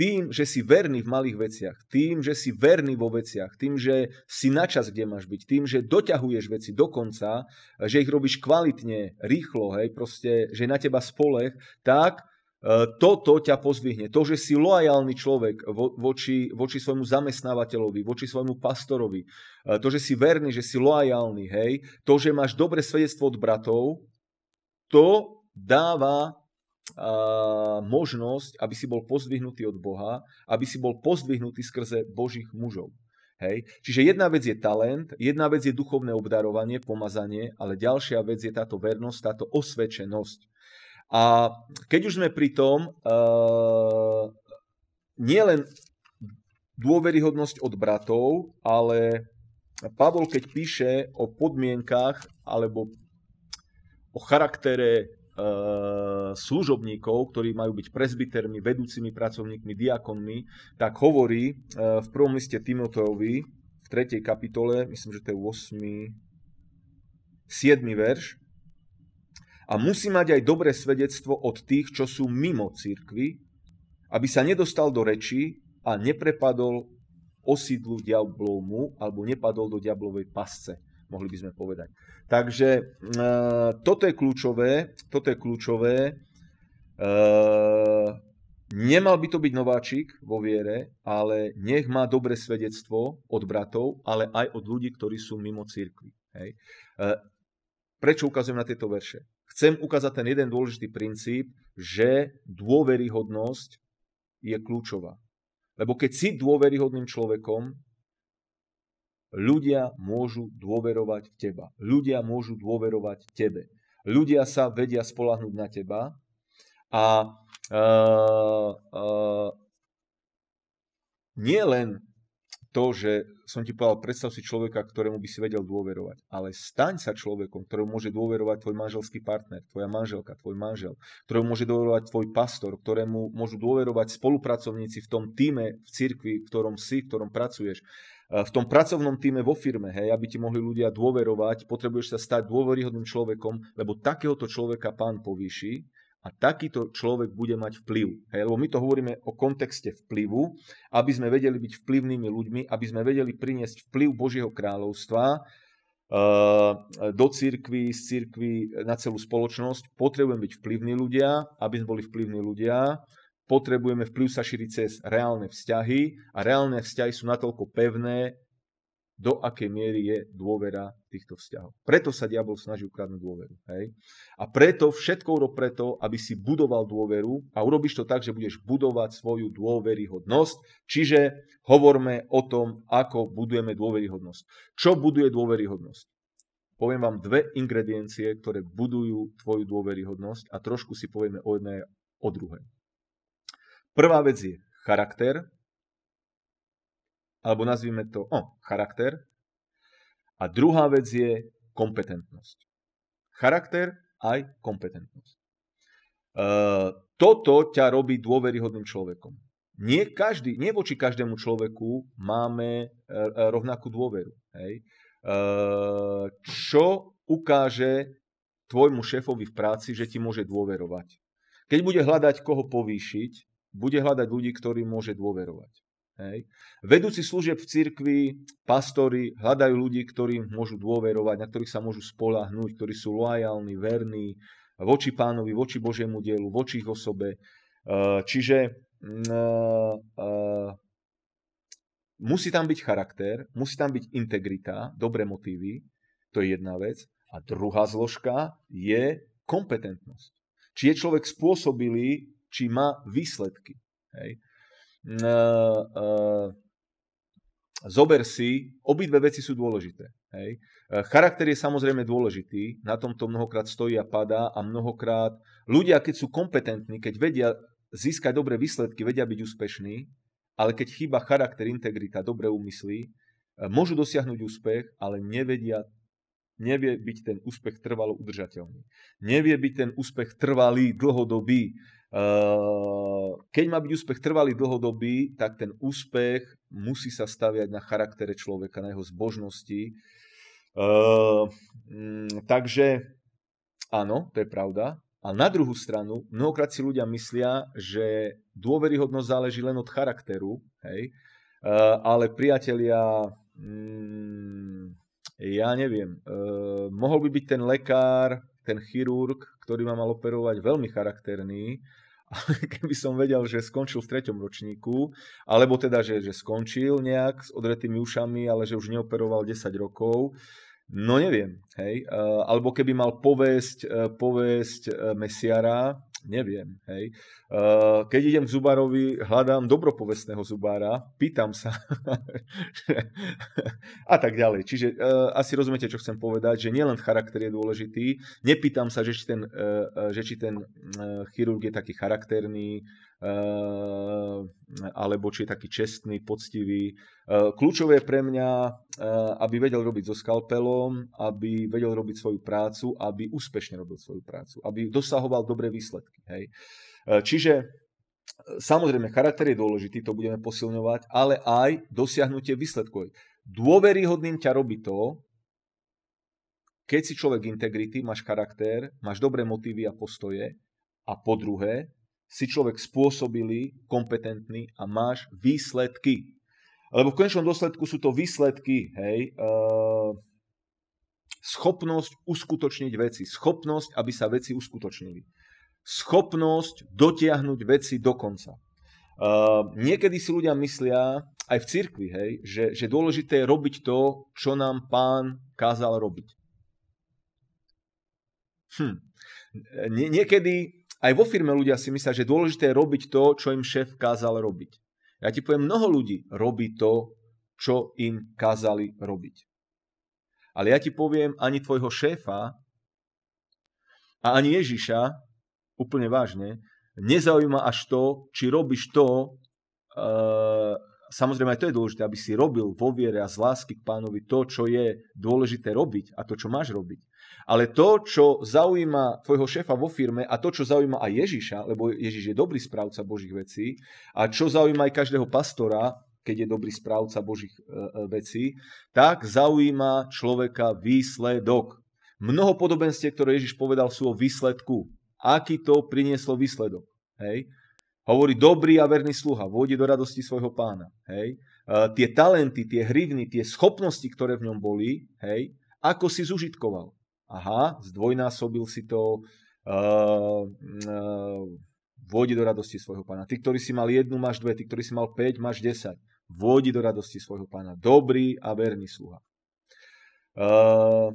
tým, že si verný v malých veciach, tým, že si verný vo veciach, tým, že si čas, kde máš byť, tým, že doťahuješ veci do konca, že ich robíš kvalitne, rýchlo, hej, proste, že na teba spoleh, tak e, toto ťa pozvihne. To, že si loajálny človek vo, voči, voči svojmu zamestnávateľovi, voči svojmu pastorovi, e, to, že si verný, že si loajálny, hej, to, že máš dobre svedectvo od bratov, to dáva možnosť, aby si bol pozdvihnutý od Boha, aby si bol pozdvihnutý skrze Božích mužov. Hej. Čiže jedna vec je talent, jedna vec je duchovné obdarovanie, pomazanie, ale ďalšia vec je táto vernosť, táto osvedčenosť. A keď už sme pri tom, uh, nie len dôveryhodnosť od bratov, ale Pavol, keď píše o podmienkach alebo o charaktere Eh, služobníkov, ktorí majú byť prezbytermi, vedúcimi pracovníkmi, diakonmi, tak hovorí eh, v prvom liste Timoteovi v 3. kapitole, myslím, že to je 8. 7. verš, a musí mať aj dobré svedectvo od tých, čo sú mimo církvy, aby sa nedostal do reči a neprepadol osídlu diablomu alebo nepadol do diablovej pasce mohli by sme povedať. Takže e, toto je kľúčové, toto je kľúčové. E, nemal by to byť nováčik vo viere, ale nech má dobré svedectvo od bratov, ale aj od ľudí, ktorí sú mimo církvy. Hej. E, prečo ukazujem na tieto verše? Chcem ukázať ten jeden dôležitý princíp, že dôveryhodnosť je kľúčová. Lebo keď si dôveryhodným človekom, Ľudia môžu dôverovať v teba. Ľudia môžu dôverovať tebe. Ľudia sa vedia spolahnúť na teba a uh, uh, nie len to, že som ti povedal, predstav si človeka, ktorému by si vedel dôverovať, ale staň sa človekom, ktorému môže dôverovať tvoj manželský partner, tvoja manželka, tvoj manžel, ktorému môže dôverovať tvoj pastor, ktorému môžu dôverovať spolupracovníci v tom týme, v cirkvi, v ktorom si, v ktorom pracuješ v tom pracovnom týme vo firme, hej, aby ti mohli ľudia dôverovať, potrebuješ sa stať dôveryhodným človekom, lebo takéhoto človeka pán povýši a takýto človek bude mať vplyv. Hej, lebo my to hovoríme o kontexte vplyvu, aby sme vedeli byť vplyvnými ľuďmi, aby sme vedeli priniesť vplyv Božieho kráľovstva eh, do církvy, z církvy na celú spoločnosť. Potrebujem byť vplyvní ľudia, aby sme boli vplyvní ľudia potrebujeme vplyv sa šíriť cez reálne vzťahy a reálne vzťahy sú natoľko pevné, do akej miery je dôvera týchto vzťahov. Preto sa diabol snaží ukradnúť dôveru. Hej? A preto všetko urob preto, aby si budoval dôveru a urobíš to tak, že budeš budovať svoju dôveryhodnosť. Čiže hovorme o tom, ako budujeme dôveryhodnosť. Čo buduje dôveryhodnosť? Poviem vám dve ingrediencie, ktoré budujú tvoju dôveryhodnosť a trošku si povieme o jednej o druhej. Prvá vec je charakter, alebo nazvime to, o, charakter. A druhá vec je kompetentnosť. Charakter aj kompetentnosť. E, toto ťa robí dôveryhodným človekom. Nie, každý, nie voči každému človeku máme e, e, rovnakú dôveru. Hej? E, čo ukáže tvojmu šéfovi v práci, že ti môže dôverovať? Keď bude hľadať, koho povýšiť, bude hľadať ľudí, ktorým môže dôverovať. Hej. Vedúci služieb v cirkvi, pastori hľadajú ľudí, ktorým môžu dôverovať, na ktorých sa môžu spolahnúť, ktorí sú lojálni, verní, voči pánovi, voči Božiemu dielu, voči ich osobe. E, čiže mm, e, e, musí tam byť charakter, musí tam byť integrita, dobré motívy, to je jedna vec. A druhá zložka je kompetentnosť. Či je človek spôsobilý či má výsledky. Hej. E, e, zober si, obidve veci sú dôležité. Hej. E, charakter je samozrejme dôležitý, na tomto mnohokrát stojí a padá a mnohokrát ľudia, keď sú kompetentní, keď vedia získať dobré výsledky, vedia byť úspešní, ale keď chýba charakter, integrita, dobré úmysly, môžu dosiahnuť úspech, ale nevedia nevie byť ten úspech trvalo udržateľný. Nevie byť ten úspech trvalý, dlhodobý. Ehm, keď má byť úspech trvalý dlhodobý, tak ten úspech musí sa staviať na charaktere človeka, na jeho zbožnosti. Ehm, mm, takže áno, to je pravda. A na druhú stranu, mnohokrát si ľudia myslia, že dôveryhodnosť záleží len od charakteru, hej? Ehm, ale priatelia, mm, ja neviem, mohol by byť ten lekár, ten chirurg, ktorý ma mal operovať, veľmi charakterný, keby som vedel, že skončil v treťom ročníku, alebo teda, že, že skončil nejak s odretými ušami, ale že už neoperoval 10 rokov, no neviem, hej, eh, alebo keby mal povesť, eh, povesť eh, mesiara, Neviem, hej. Uh, keď idem k zubarovi, hľadám dobropovestného zubára, pýtam sa a tak ďalej. Čiže uh, asi rozumiete, čo chcem povedať, že nielen charakter je dôležitý, nepýtam sa, že či ten, uh, že či ten chirurg je taký charakterný, Ehm, alebo či je taký čestný, poctivý. Ehm, kľúčové je pre mňa, ehm, aby vedel robiť so skalpelom, aby vedel robiť svoju prácu, aby úspešne robil svoju prácu, aby dosahoval dobré výsledky. Hej. Čiže e, samozrejme, charakter je dôležitý, to budeme posilňovať, ale aj dosiahnutie výsledkov. Dôveryhodným ťa robí to, keď si človek integrity, máš charakter, máš dobré motívy a postoje a po druhé, si človek spôsobilý, kompetentný a máš výsledky. Lebo v konečnom dôsledku sú to výsledky, hej, e, schopnosť uskutočniť veci, schopnosť, aby sa veci uskutočnili, schopnosť dotiahnuť veci do konca. Uh, niekedy si ľudia myslia, aj v cirkvi, hej, že, že dôležité je robiť to, čo nám pán kázal robiť. Hm. Nie, niekedy aj vo firme ľudia si myslia, že dôležité je robiť to, čo im šéf kázal robiť. Ja ti poviem, mnoho ľudí robí to, čo im kázali robiť. Ale ja ti poviem, ani tvojho šéfa a ani Ježiša, úplne vážne, nezaujíma až to, či robíš to, e, samozrejme aj to je dôležité, aby si robil vo viere a z lásky k pánovi to, čo je dôležité robiť a to, čo máš robiť. Ale to, čo zaujíma tvojho šéfa vo firme a to, čo zaujíma aj Ježiša, lebo Ježiš je dobrý správca Božích vecí a čo zaujíma aj každého pastora, keď je dobrý správca Božích e, e, vecí, tak zaujíma človeka výsledok. Mnoho podobenstie, ktoré Ježiš povedal, sú o výsledku. Aký to prinieslo výsledok. Hej? Hovorí dobrý a verný sluha, vôjde do radosti svojho pána. Hej? E, tie talenty, tie hrivny, tie schopnosti, ktoré v ňom boli, hej, ako si zužitkoval aha, zdvojnásobil si to, eh, eh, vôjdi do radosti svojho pána. Ty, ktorý si mal jednu, máš dve, ty, ktorý si mal päť, máš desať. Vôjdi do radosti svojho pána. Dobrý a verný sluha. Eh,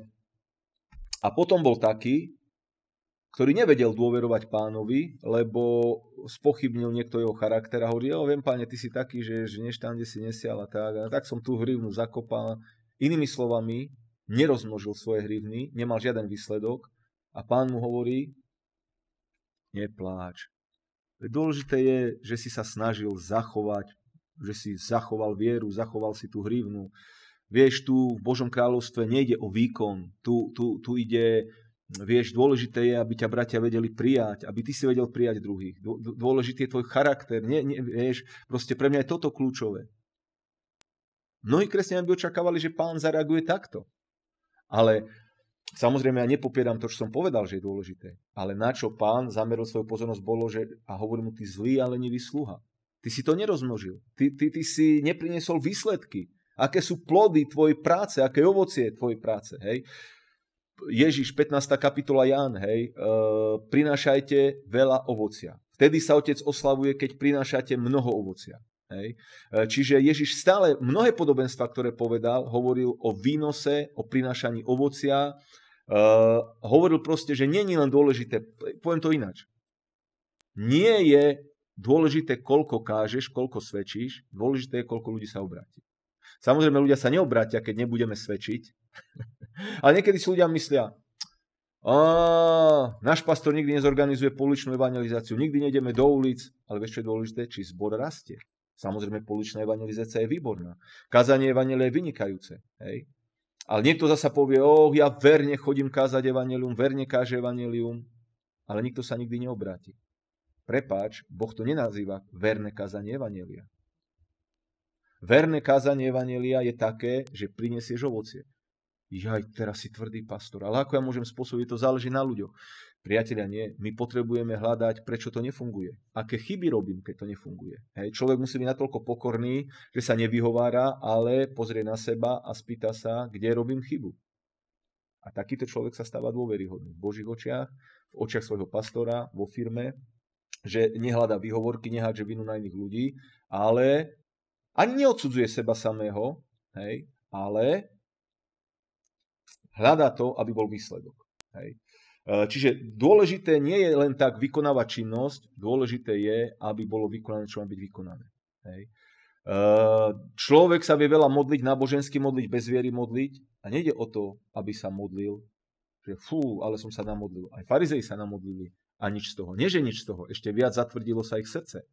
a potom bol taký, ktorý nevedel dôverovať pánovi, lebo spochybnil niekto jeho charakter a hovorí, jo, viem páne, ty si taký, že, že kde si nesial a tak. A tak som tú hrivnu zakopal. Inými slovami, nerozmnožil svoje hrivny, nemal žiaden výsledok a pán mu hovorí, nepláč. Dôležité je, že si sa snažil zachovať, že si zachoval vieru, zachoval si tú hrivnu. Vieš, tu v Božom kráľovstve nejde o výkon, tu, tu, tu ide Vieš, dôležité je, aby ťa bratia vedeli prijať, aby ty si vedel prijať druhých. Dôležitý je tvoj charakter. Nie, nie, vieš, proste pre mňa je toto kľúčové. Mnohí kresťania by očakávali, že pán zareaguje takto. Ale Samozrejme, ja nepopieram to, čo som povedal, že je dôležité. Ale na čo pán zameril svoju pozornosť bolo, že, a hovorí mu, ty zlý ale lenivý sluha. Ty si to nerozmnožil. Ty, ty, ty si nepriniesol výsledky. Aké sú plody tvojej práce, aké ovocie tvojej práce. Hej? Ježiš, 15. kapitola Ján, hej, uh, prinášajte veľa ovocia. Vtedy sa otec oslavuje, keď prinášate mnoho ovocia. Hej. E, čiže Ježiš stále mnohé podobenstva, ktoré povedal, hovoril o výnose, o prinášaní ovocia, uh, hovoril proste, že nie je len dôležité, poviem to ináč, nie je dôležité, koľko kážeš, koľko svedčíš, dôležité je, koľko ľudí sa obráti. Samozrejme, ľudia sa neobrátia, keď nebudeme svedčiť, ale niekedy si ľudia myslia, a, náš pastor nikdy nezorganizuje poličnú evangelizáciu, nikdy nejdeme do ulic, ale vieš, čo je dôležité? Či zbor rastie. Samozrejme, poličná evangelizácia je výborná. Kazanie evangelia je vynikajúce. Hej? Ale niekto zasa povie, oh, ja verne chodím kázať evangelium, verne káže evanelium, ale nikto sa nikdy neobráti. Prepáč, Boh to nenazýva verné kázanie evanelia. Verné kázanie evanelia je také, že prinesieš ovocie. Jaj, teraz si tvrdý pastor, ale ako ja môžem spôsobiť, to záleží na ľuďoch. Priatelia, nie, my potrebujeme hľadať, prečo to nefunguje. Aké chyby robím, keď to nefunguje. Hej, človek musí byť natoľko pokorný, že sa nevyhovára, ale pozrie na seba a spýta sa, kde robím chybu. A takýto človek sa stáva dôveryhodný v Božích očiach, v očiach svojho pastora, vo firme, že nehľada výhovorky, nehádže vinu na iných ľudí, ale ani neodsudzuje seba samého, hej, ale hľadá to, aby bol výsledok. Hej. Eh, čiže dôležité nie je len tak vykonávať činnosť, dôležité je, aby bolo vykonané, čo má byť vykonané. Hej. Eh, človek sa vie veľa modliť, nábožensky modliť, bez viery modliť a nejde o to, aby sa modlil, že fú, ale som sa namodlil. Aj farizei sa namodlili a nič z toho. Nie, že nič z toho, ešte viac zatvrdilo sa ich srdce.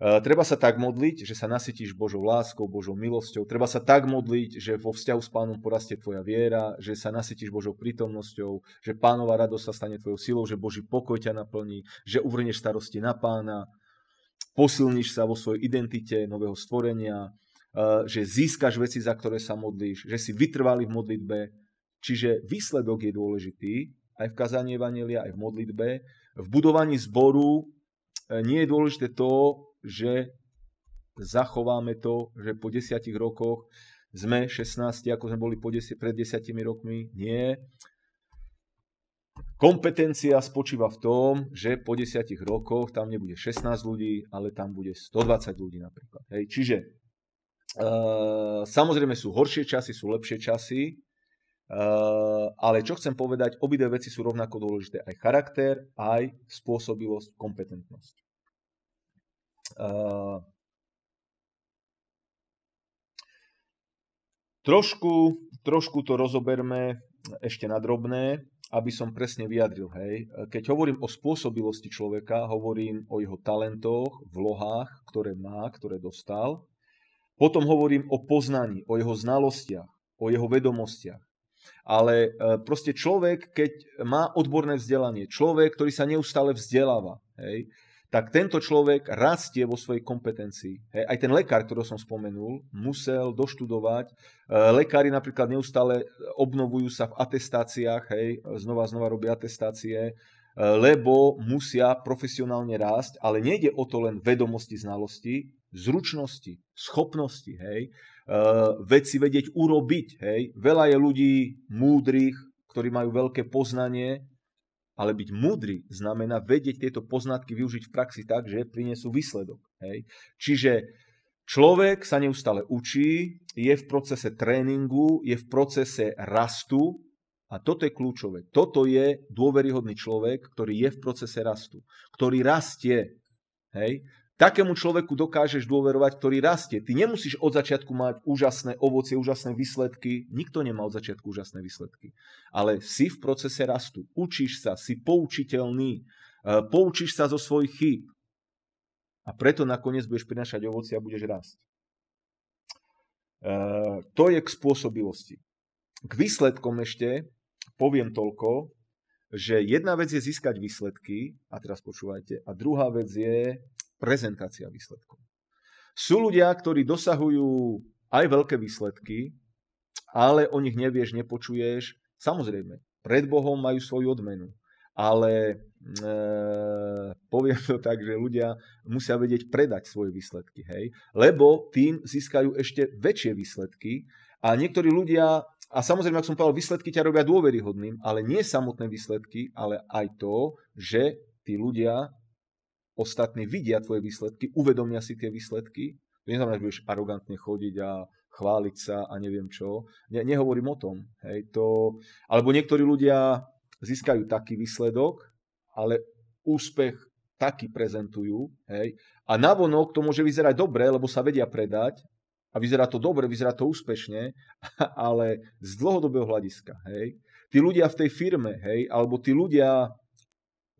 Eh, treba sa tak modliť, že sa nasytíš Božou láskou, Božou milosťou. Treba sa tak modliť, že vo vzťahu s pánom porastie tvoja viera, že sa nasytíš Božou prítomnosťou, že pánova radosť sa stane tvojou silou, že Boží pokoj ťa naplní, že uvrneš starosti na pána, posilníš sa vo svojej identite nového stvorenia, eh, že získaš veci, za ktoré sa modlíš, že si vytrvali v modlitbe. Čiže výsledok je dôležitý aj v kazaní Evangelia, aj v modlitbe. V budovaní zboru eh, nie je dôležité to, že zachováme to, že po desiatich rokoch sme 16, ako sme boli po 10, pred desiatimi rokmi. Nie. Kompetencia spočíva v tom, že po desiatich rokoch tam nebude 16 ľudí, ale tam bude 120 ľudí napríklad. Hej. Čiže e, samozrejme sú horšie časy, sú lepšie časy, eh, ale čo chcem povedať, obidve veci sú rovnako dôležité. Aj charakter, aj spôsobilosť, kompetentnosť. Ehm, trošku, trošku to rozoberme ešte na drobné, aby som presne vyjadril. Hej. Keď hovorím o spôsobilosti človeka, hovorím o jeho talentoch, vlohách, ktoré má, ktoré dostal. Potom hovorím o poznaní, o jeho znalostiach, o jeho vedomostiach. Ale e, proste človek, keď má odborné vzdelanie, človek, ktorý sa neustále vzdeláva, hej, tak tento človek rastie vo svojej kompetencii. Hej. Aj ten lekár, ktorého som spomenul, musel doštudovať. E, lekári napríklad neustále obnovujú sa v atestáciách, hej, znova znova robia atestácie, e, lebo musia profesionálne rásť, ale nejde o to len vedomosti, znalosti, zručnosti, schopnosti, hej, e, veci vedieť urobiť, hej. Veľa je ľudí múdrych, ktorí majú veľké poznanie, ale byť múdry znamená vedieť tieto poznatky využiť v praxi tak, že prinesú výsledok. Hej. Čiže človek sa neustále učí, je v procese tréningu, je v procese rastu a toto je kľúčové. Toto je dôveryhodný človek, ktorý je v procese rastu, ktorý rastie. Hej. Takému človeku dokážeš dôverovať, ktorý rastie. Ty nemusíš od začiatku mať úžasné ovocie, úžasné výsledky. Nikto nemá od začiatku úžasné výsledky. Ale si v procese rastu. Učíš sa, si poučiteľný. E, poučíš sa zo svojich chýb. A preto nakoniec budeš prinašať ovocie a budeš rast. E, to je k spôsobilosti. K výsledkom ešte poviem toľko, že jedna vec je získať výsledky, a teraz počúvajte, a druhá vec je prezentácia výsledkov. Sú ľudia, ktorí dosahujú aj veľké výsledky, ale o nich nevieš, nepočuješ. Samozrejme, pred Bohom majú svoju odmenu, ale e, poviem to tak, že ľudia musia vedieť predať svoje výsledky, hej? lebo tým získajú ešte väčšie výsledky a niektorí ľudia, a samozrejme, ako som povedal, výsledky ťa robia dôveryhodným, ale nie samotné výsledky, ale aj to, že tí ľudia ostatní vidia tvoje výsledky, uvedomia si tie výsledky. To neznamená, že budeš arogantne chodiť a chváliť sa a neviem čo. Ne, nehovorím o tom. Hej, to, alebo niektorí ľudia získajú taký výsledok, ale úspech taký prezentujú. Hej, a navonok to môže vyzerať dobre, lebo sa vedia predať, a vyzerá to dobre, vyzerá to úspešne, ale z dlhodobého hľadiska, hej, tí ľudia v tej firme, hej, alebo tí ľudia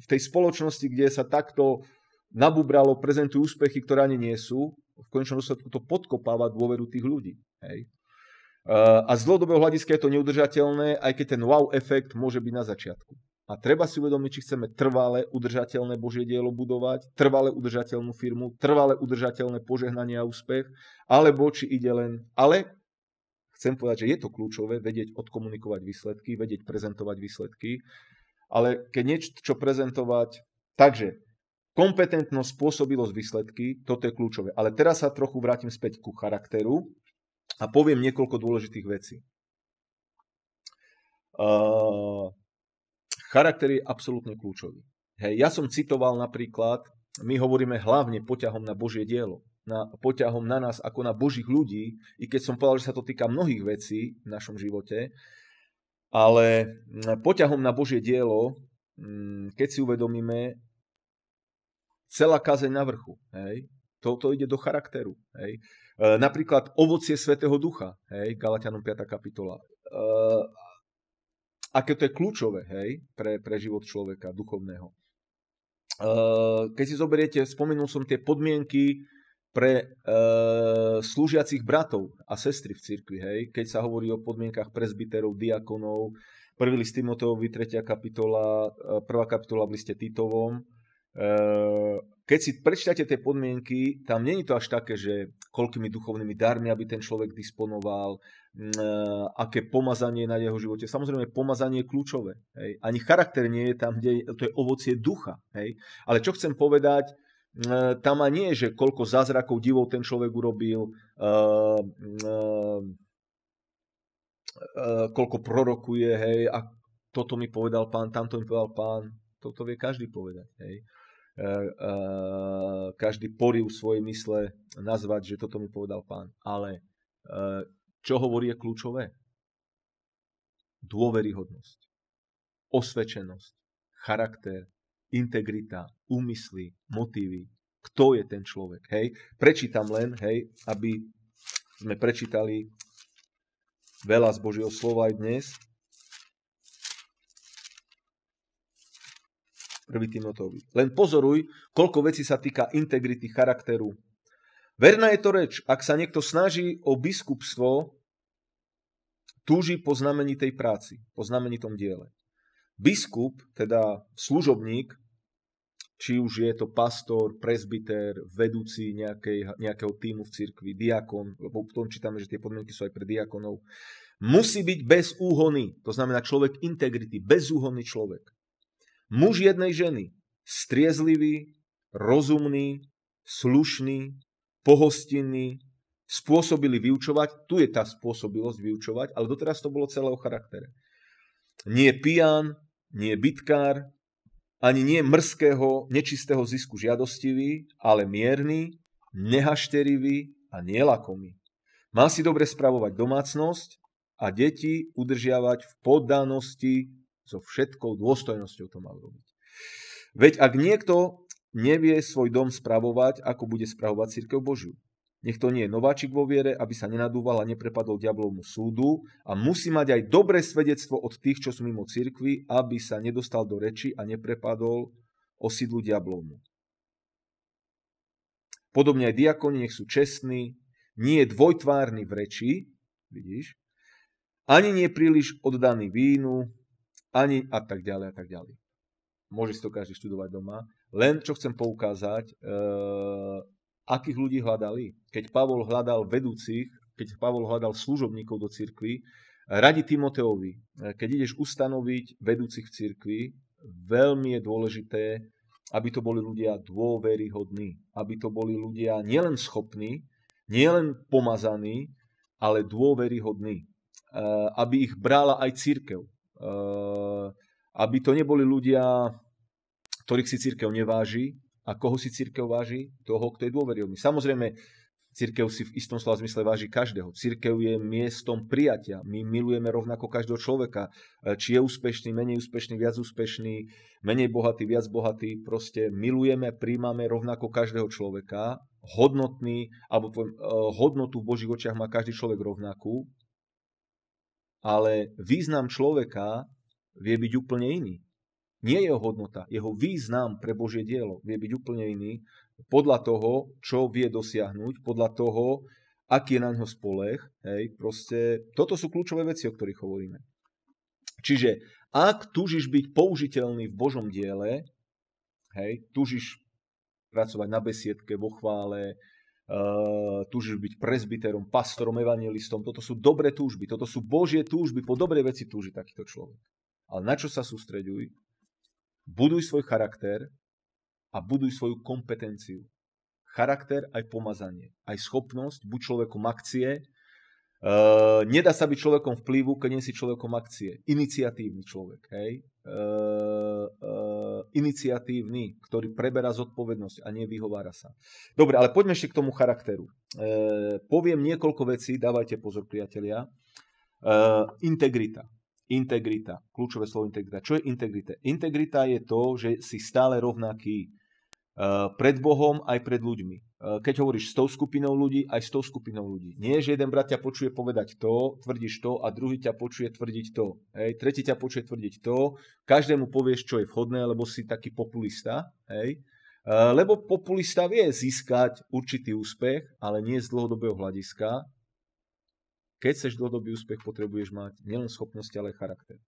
v tej spoločnosti, kde sa takto nabubralo, prezentujú úspechy, ktoré ani nie sú, v konečnom dôsledku to podkopáva dôveru tých ľudí. Hej. A z dlhodobého hľadiska je to neudržateľné, aj keď ten wow efekt môže byť na začiatku. A treba si uvedomiť, či chceme trvale udržateľné Božie dielo budovať, trvale udržateľnú firmu, trvale udržateľné požehnanie a úspech, alebo či ide len... Ale chcem povedať, že je to kľúčové vedieť odkomunikovať výsledky, vedieť prezentovať výsledky, ale keď niečo prezentovať... Takže Kompetentnosť, spôsobilosť, výsledky, toto je kľúčové. Ale teraz sa trochu vrátim späť ku charakteru a poviem niekoľko dôležitých vecí. Uh, charakter je absolútne kľúčový. Hej, ja som citoval napríklad, my hovoríme hlavne poťahom na Božie dielo, na, poťahom na nás ako na Božích ľudí, i keď som povedal, že sa to týka mnohých vecí v našom živote, ale mm, poťahom na Božie dielo, mm, keď si uvedomíme, celá kazeň na vrchu. Hej? Toto ide do charakteru. Hej? E, napríklad ovocie Svetého Ducha, hej? Galatianom 5. kapitola. E, aké to je kľúčové hej? Pre, pre život človeka duchovného. E, keď si zoberiete, spomenul som tie podmienky pre e, slúžiacich bratov a sestry v cirkvi, hej? keď sa hovorí o podmienkach prezbiterov, diakonov, prvý list Timoteovi, 3. kapitola, 1. E, kapitola v liste Titovom, Eh, keď si prečítate tie podmienky, tam není to až také, že koľkými duchovnými darmi, aby ten človek disponoval, mm, eh, aké pomazanie na jeho živote. Samozrejme, pomazanie je kľúčové. Hej. Ani charakter nie je tam, kde to je ovocie ducha. Hej. Ale čo chcem povedať, mm, eh, tam a nie je, že koľko zázrakov divov ten človek urobil, mm, koľko prorokuje, hej, a toto mi povedal pán, tamto mi povedal pán, toto vie každý povedať, hej. Uh, E, e, každý poriv svojej mysle nazvať, že toto mi povedal pán. Ale e, čo hovorí je kľúčové? Dôveryhodnosť, osvečenosť, charakter, integrita, úmysly, motívy, kto je ten človek. Hej, prečítam len, hej, aby sme prečítali veľa z Božieho slova aj dnes. prvý Timotovi. Len pozoruj, koľko vecí sa týka integrity charakteru. Verná je to reč, ak sa niekto snaží o biskupstvo, túži po znamení tej práci, po znamenitom diele. Biskup, teda služobník, či už je to pastor, prezbiter, vedúci nejakej, nejakého týmu v cirkvi, diakon, lebo potom čítame, že tie podmienky sú aj pre diakonov, musí byť bez úhony, to znamená človek integrity, bezúhonný človek. Muž jednej ženy, striezlivý, rozumný, slušný, pohostinný, spôsobili vyučovať, tu je tá spôsobilosť vyučovať, ale doteraz to bolo celého charaktere. Nie pijan, nie bitkár, ani nie mrzkého, nečistého zisku žiadostivý, ale mierny, nehašterivý a nielakomý. Má si dobre spravovať domácnosť a deti udržiavať v poddanosti so všetkou dôstojnosťou to mal robiť. Veď ak niekto nevie svoj dom spravovať, ako bude spravovať církev Božiu. Nech to nie je nováčik vo viere, aby sa nenadúval a neprepadol diablovmu súdu a musí mať aj dobré svedectvo od tých, čo sú mimo cirkvi, aby sa nedostal do reči a neprepadol osídlu diablovmu. Podobne aj diakoni nech sú čestní, nie je dvojtvárny v reči, vidíš, ani nie príliš oddaný vínu, ani a tak ďalej a tak ďalej. Môže si to každý študovať doma. Len čo chcem poukázať, e, akých ľudí hľadali. Keď Pavol hľadal vedúcich, keď Pavol hľadal služobníkov do cirkvi, radi Timoteovi, eh, keď ideš ustanoviť vedúcich v cirkvi, veľmi je dôležité, aby to boli ľudia dôveryhodní, aby to boli ľudia nielen schopní, nielen pomazaní, ale dôveryhodní. Eh, aby ich brala aj církev, Eh, aby to neboli ľudia, ktorých si církev neváži a koho si církev váži, toho, kto je dôveryhodný. Samozrejme, Církev si v istom slova zmysle váži každého. Církev je miestom prijatia. My milujeme rovnako každého človeka. Eh, či je úspešný, menej úspešný, viac úspešný, menej bohatý, viac bohatý. Proste milujeme, príjmame rovnako každého človeka. Hodnotný, alebo poviem, eh, hodnotu v Božích očiach má každý človek rovnakú ale význam človeka vie byť úplne iný. Nie jeho hodnota, jeho význam pre Božie dielo vie byť úplne iný podľa toho, čo vie dosiahnuť, podľa toho, aký je na ňo spoleh. Hej, proste, toto sú kľúčové veci, o ktorých hovoríme. Čiže ak túžiš byť použiteľný v Božom diele, hej, túžiš pracovať na besiedke, vo chvále, Eh, túžiš byť prezbiterom, pastorom, evangelistom. Toto sú dobré túžby, toto sú božie túžby, po dobrej veci túži takýto človek. Ale na čo sa sústreďuj? Buduj svoj charakter a buduj svoju kompetenciu. Charakter aj pomazanie, aj schopnosť, buď človekom akcie, Uh, nedá sa byť človekom vplyvu, keď nie si človekom akcie. Iniciatívny človek. Hej? Eh, eh, iniciatívny, ktorý preberá zodpovednosť a nevyhovára sa. Dobre, ale poďme ešte k tomu charakteru. Eh, poviem niekoľko vecí, dávajte pozor, priatelia. integrita. Integrita. Kľúčové slovo integrita. Čo je integrita? Integrita je to, že si stále rovnaký pred Bohom aj pred ľuďmi. Eh, keď hovoríš s tou skupinou ľudí, aj s tou skupinou ľudí. Nie, že jeden brat ťa počuje povedať to, tvrdíš to a druhý ťa počuje tvrdiť to. Hej, tretí ťa počuje tvrdiť to. Každému povieš, čo je vhodné, lebo si taký populista. Hej. Eh, lebo populista vie získať určitý úspech, ale nie z dlhodobého hľadiska. Keď chceš dlhodobý úspech, potrebuješ mať nielen schopnosti, ale aj charakter.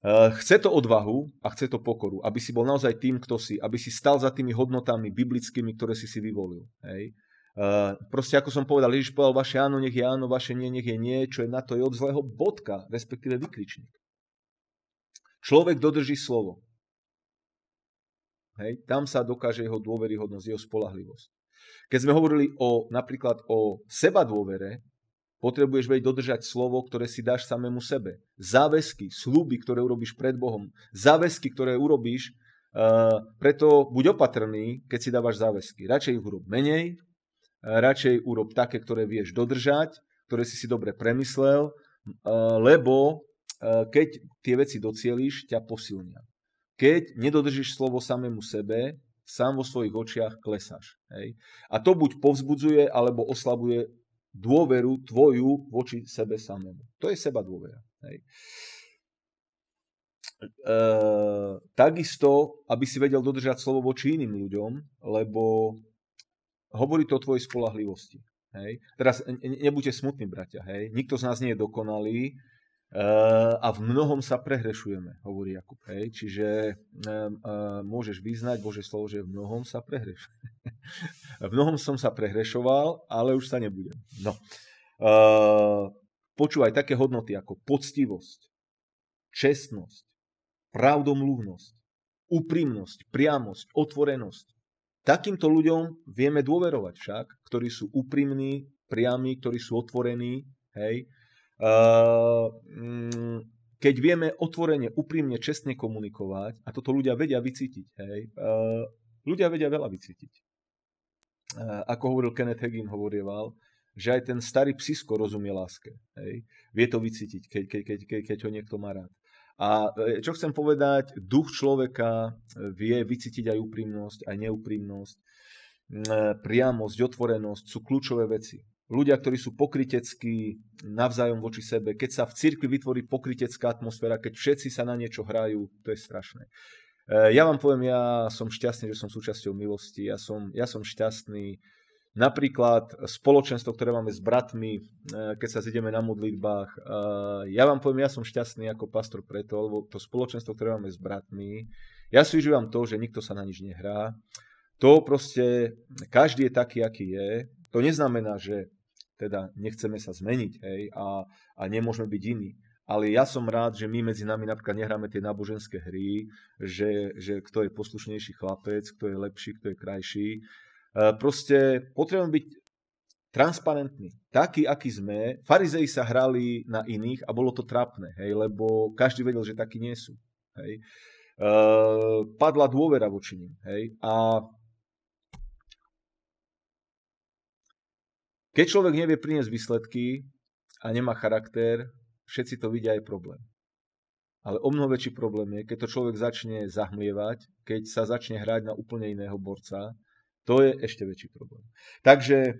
Eh, chce to odvahu a chce to pokoru, aby si bol naozaj tým, kto si, aby si stal za tými hodnotami biblickými, ktoré si si vyvolil. Hej. Eh, proste ako som povedal, Ježiš povedal, vaše áno, nech je áno, vaše nie, nech je nie, čo je na to je od zlého bodka, respektíve vykričník. Človek dodrží slovo. Hej. Tam sa dokáže jeho dôveryhodnosť, jeho spolahlivosť. Keď sme hovorili o, napríklad o seba dôvere, Potrebuješ veď dodržať slovo, ktoré si dáš samému sebe. Záväzky, sluby, ktoré urobíš pred Bohom. Záväzky, ktoré urobíš, uh, preto buď opatrný, keď si dávaš záväzky. Radšej ich urob menej, uh, radšej urob také, ktoré vieš dodržať, ktoré si si dobre premyslel, uh, lebo uh, keď tie veci docieliš, ťa posilnia. Keď nedodržíš slovo samému sebe, sám vo svojich očiach klesáš. Hej? A to buď povzbudzuje, alebo oslabuje dôveru tvoju voči sebe samému. To je seba dôvera. Hej. E, takisto, aby si vedel dodržať slovo voči iným ľuďom, lebo hovorí to o tvojej spolahlivosti. Hej. Teraz nebuďte smutní, bratia. Hej. Nikto z nás nie je dokonalý, Eh, a v mnohom sa prehrešujeme, hovorí Jakub. Hej. Čiže eh, môžeš vyznať Bože slovo, že v mnohom sa prehrešuje. v mnohom som sa prehrešoval, ale už sa nebudem. No. Eh, počúvaj také hodnoty ako poctivosť, čestnosť, pravdomluvnosť, úprimnosť, priamosť, otvorenosť. Takýmto ľuďom vieme dôverovať však, ktorí sú úprimní, priami, ktorí sú otvorení, hej, Ehm, mm, keď vieme otvorene, úprimne, čestne komunikovať, a toto ľudia vedia vycítiť, hej, ehm, ľudia vedia veľa vycítiť. Ehm, ako hovoril Kenneth Hagin, hovorieval, že aj ten starý psisko rozumie láske. Hej. Vie to vycítiť, keď, keď, keď, keď, keď ho niekto má rád. A e, čo chcem povedať, duch človeka e, vie vycítiť aj úprimnosť, aj neúprimnosť, priamosť, otvorenosť sú kľúčové veci ľudia, ktorí sú pokriteckí navzájom voči sebe, keď sa v cirkvi vytvorí pokritecká atmosféra, keď všetci sa na niečo hrajú, to je strašné. E, ja vám poviem, ja som šťastný, že som súčasťou milosti, ja som, ja som šťastný. Napríklad spoločenstvo, ktoré máme s bratmi, e, keď sa zideme na modlitbách. E, ja vám poviem, ja som šťastný ako pastor preto, lebo to spoločenstvo, ktoré máme s bratmi, ja si užívam to, že nikto sa na nič nehrá. To proste, každý je taký, aký je. To neznamená, že teda nechceme sa zmeniť hej, a, a nemôžeme byť iní. Ale ja som rád, že my medzi nami napríklad nehráme tie náboženské hry, že, že kto je poslušnejší chlapec, kto je lepší, kto je krajší. E, proste potrebujeme byť transparentní. Takí, akí sme. Farizei sa hrali na iných a bolo to trápne, hej, lebo každý vedel, že takí nie sú. Hej. Uh, padla dôvera voči nim. Hej. A Keď človek nevie priniesť výsledky a nemá charakter, všetci to vidia aj problém. Ale o mnoho väčší problém je, keď to človek začne zahmlievať, keď sa začne hrať na úplne iného borca, to je ešte väčší problém. Takže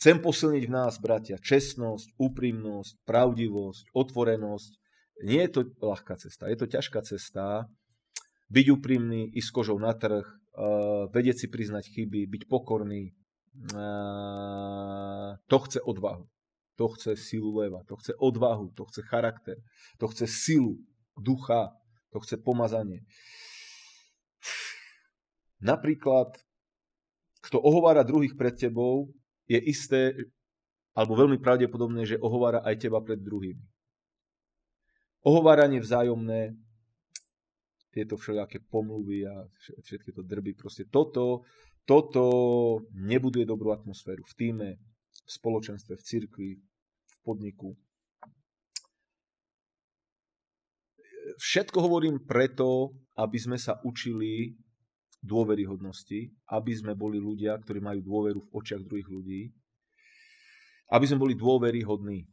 chcem posilniť v nás, bratia, čestnosť, úprimnosť, pravdivosť, otvorenosť. Nie je to ľahká cesta, je to ťažká cesta. Byť úprimný, ísť kožou na trh, eh, vedieť si priznať chyby, byť pokorný, Eh, to chce odvahu. To chce silu leva, to chce odvahu, to chce charakter, to chce silu, ducha, to chce pomazanie. Napríklad, kto ohovára druhých pred tebou, je isté, alebo veľmi pravdepodobné, že ohovára aj teba pred druhými. Ohováranie vzájomné, tieto všelijaké pomluvy a všetky to drby, proste toto toto nebuduje dobrú atmosféru v týme, v spoločenstve, v cirkvi, v podniku. Všetko hovorím preto, aby sme sa učili dôveryhodnosti, aby sme boli ľudia, ktorí majú dôveru v očiach druhých ľudí, aby sme boli dôveryhodní.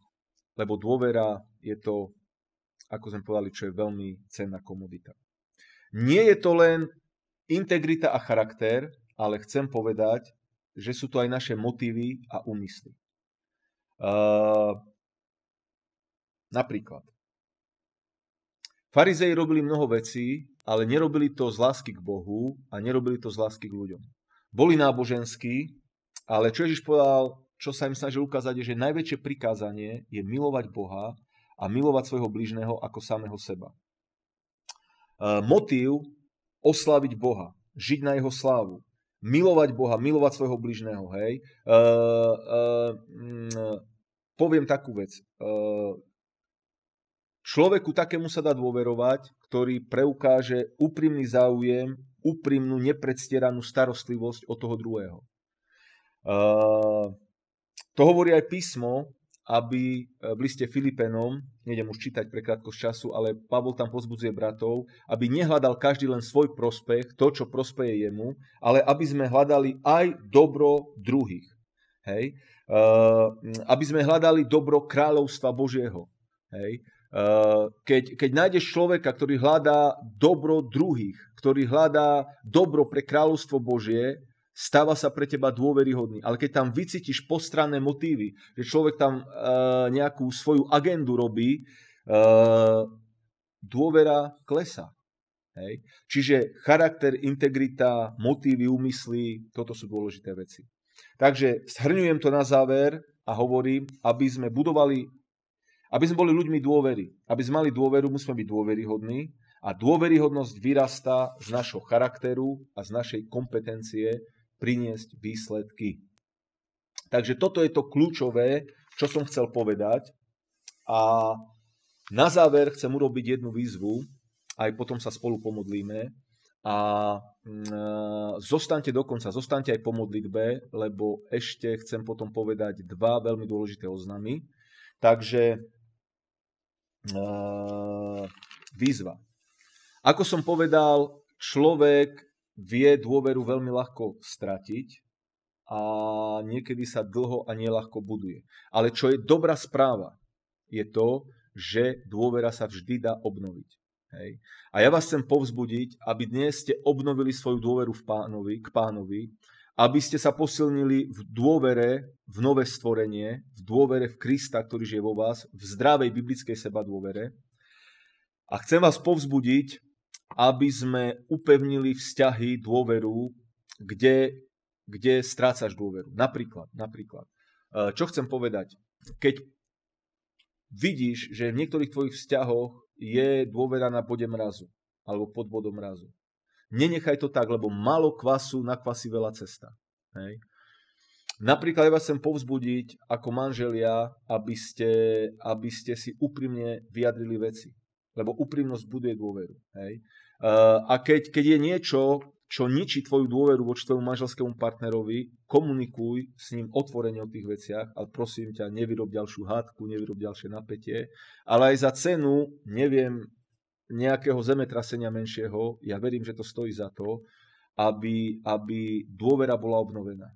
Lebo dôvera je to, ako sme povedali, čo je veľmi cenná komodita. Nie je to len integrita a charakter, ale chcem povedať, že sú to aj naše motívy a úmysly. Uh, napríklad, farizei robili mnoho vecí, ale nerobili to z lásky k Bohu a nerobili to z lásky k ľuďom. Boli náboženskí, ale čo Ježiš povedal, čo sa im snažil ukázať, je, že najväčšie prikázanie je milovať Boha a milovať svojho bližného ako samého seba. motív osláviť Boha, žiť na jeho slávu, milovať Boha, milovať svojho bližného, hej. Uh, uh, mm, poviem takú vec. Uh, človeku takému sa dá dôverovať, ktorý preukáže úprimný záujem, úprimnú, nepredstieranú starostlivosť o toho druhého. Uh, to hovorí aj písmo, aby e, v liste Filipenom, nejdem už čítať pre krátkosť času, ale Pavol tam pozbudzuje bratov, aby nehľadal každý len svoj prospech, to, čo prospeje jemu, ale aby sme hľadali aj dobro druhých. Hej? Uh, aby sme hľadali dobro kráľovstva Božieho. Hej? Uh, keď, keď nájdeš človeka, ktorý hľadá dobro druhých, ktorý hľadá dobro pre kráľovstvo Božie, stáva sa pre teba dôveryhodný. Ale keď tam vycítiš postranné motívy, že človek tam e, nejakú svoju agendu robí, e, dôvera klesa. Hej. Čiže charakter, integrita, motívy, úmysly, toto sú dôležité veci. Takže shrňujem to na záver a hovorím, aby sme budovali, aby sme boli ľuďmi dôvery. Aby sme mali dôveru, musíme byť dôveryhodní a dôveryhodnosť vyrastá z našho charakteru a z našej kompetencie, priniesť výsledky. Takže toto je to kľúčové, čo som chcel povedať. A na záver chcem urobiť jednu výzvu, aj potom sa spolu pomodlíme. A mm, e, zostaňte dokonca, zostaňte aj po modlitbe, lebo ešte chcem potom povedať dva veľmi dôležité oznamy. Takže mm, e, výzva. Ako som povedal, človek vie dôveru veľmi ľahko stratiť a niekedy sa dlho a nelahko buduje. Ale čo je dobrá správa, je to, že dôvera sa vždy dá obnoviť. Hej. A ja vás chcem povzbudiť, aby dnes ste obnovili svoju dôveru v pánovi, k pánovi, aby ste sa posilnili v dôvere v nové stvorenie, v dôvere v Krista, ktorý žije vo vás, v zdravej biblickej seba dôvere. A chcem vás povzbudiť, aby sme upevnili vzťahy, dôveru, kde, kde strácaš dôveru. Napríklad, napríklad. Eh, čo chcem povedať? Keď vidíš, že v niektorých tvojich vzťahoch je dôvera na bode mrazu alebo pod bodom mrazu. Nenechaj to tak, lebo malo kvasu kvasi veľa cesta. Hej. Napríklad ja vás chcem povzbudiť ako manželia, aby ste, aby ste si úprimne vyjadrili veci. Lebo úprimnosť buduje dôveru. Hej? A keď, keď je niečo, čo ničí tvoju dôveru voči tvojmu manželskému partnerovi, komunikuj s ním otvorene o tých veciach a prosím ťa, nevyrob ďalšiu hádku, nevyrob ďalšie napätie, ale aj za cenu, neviem, nejakého zemetrasenia menšieho, ja verím, že to stojí za to, aby, aby dôvera bola obnovená.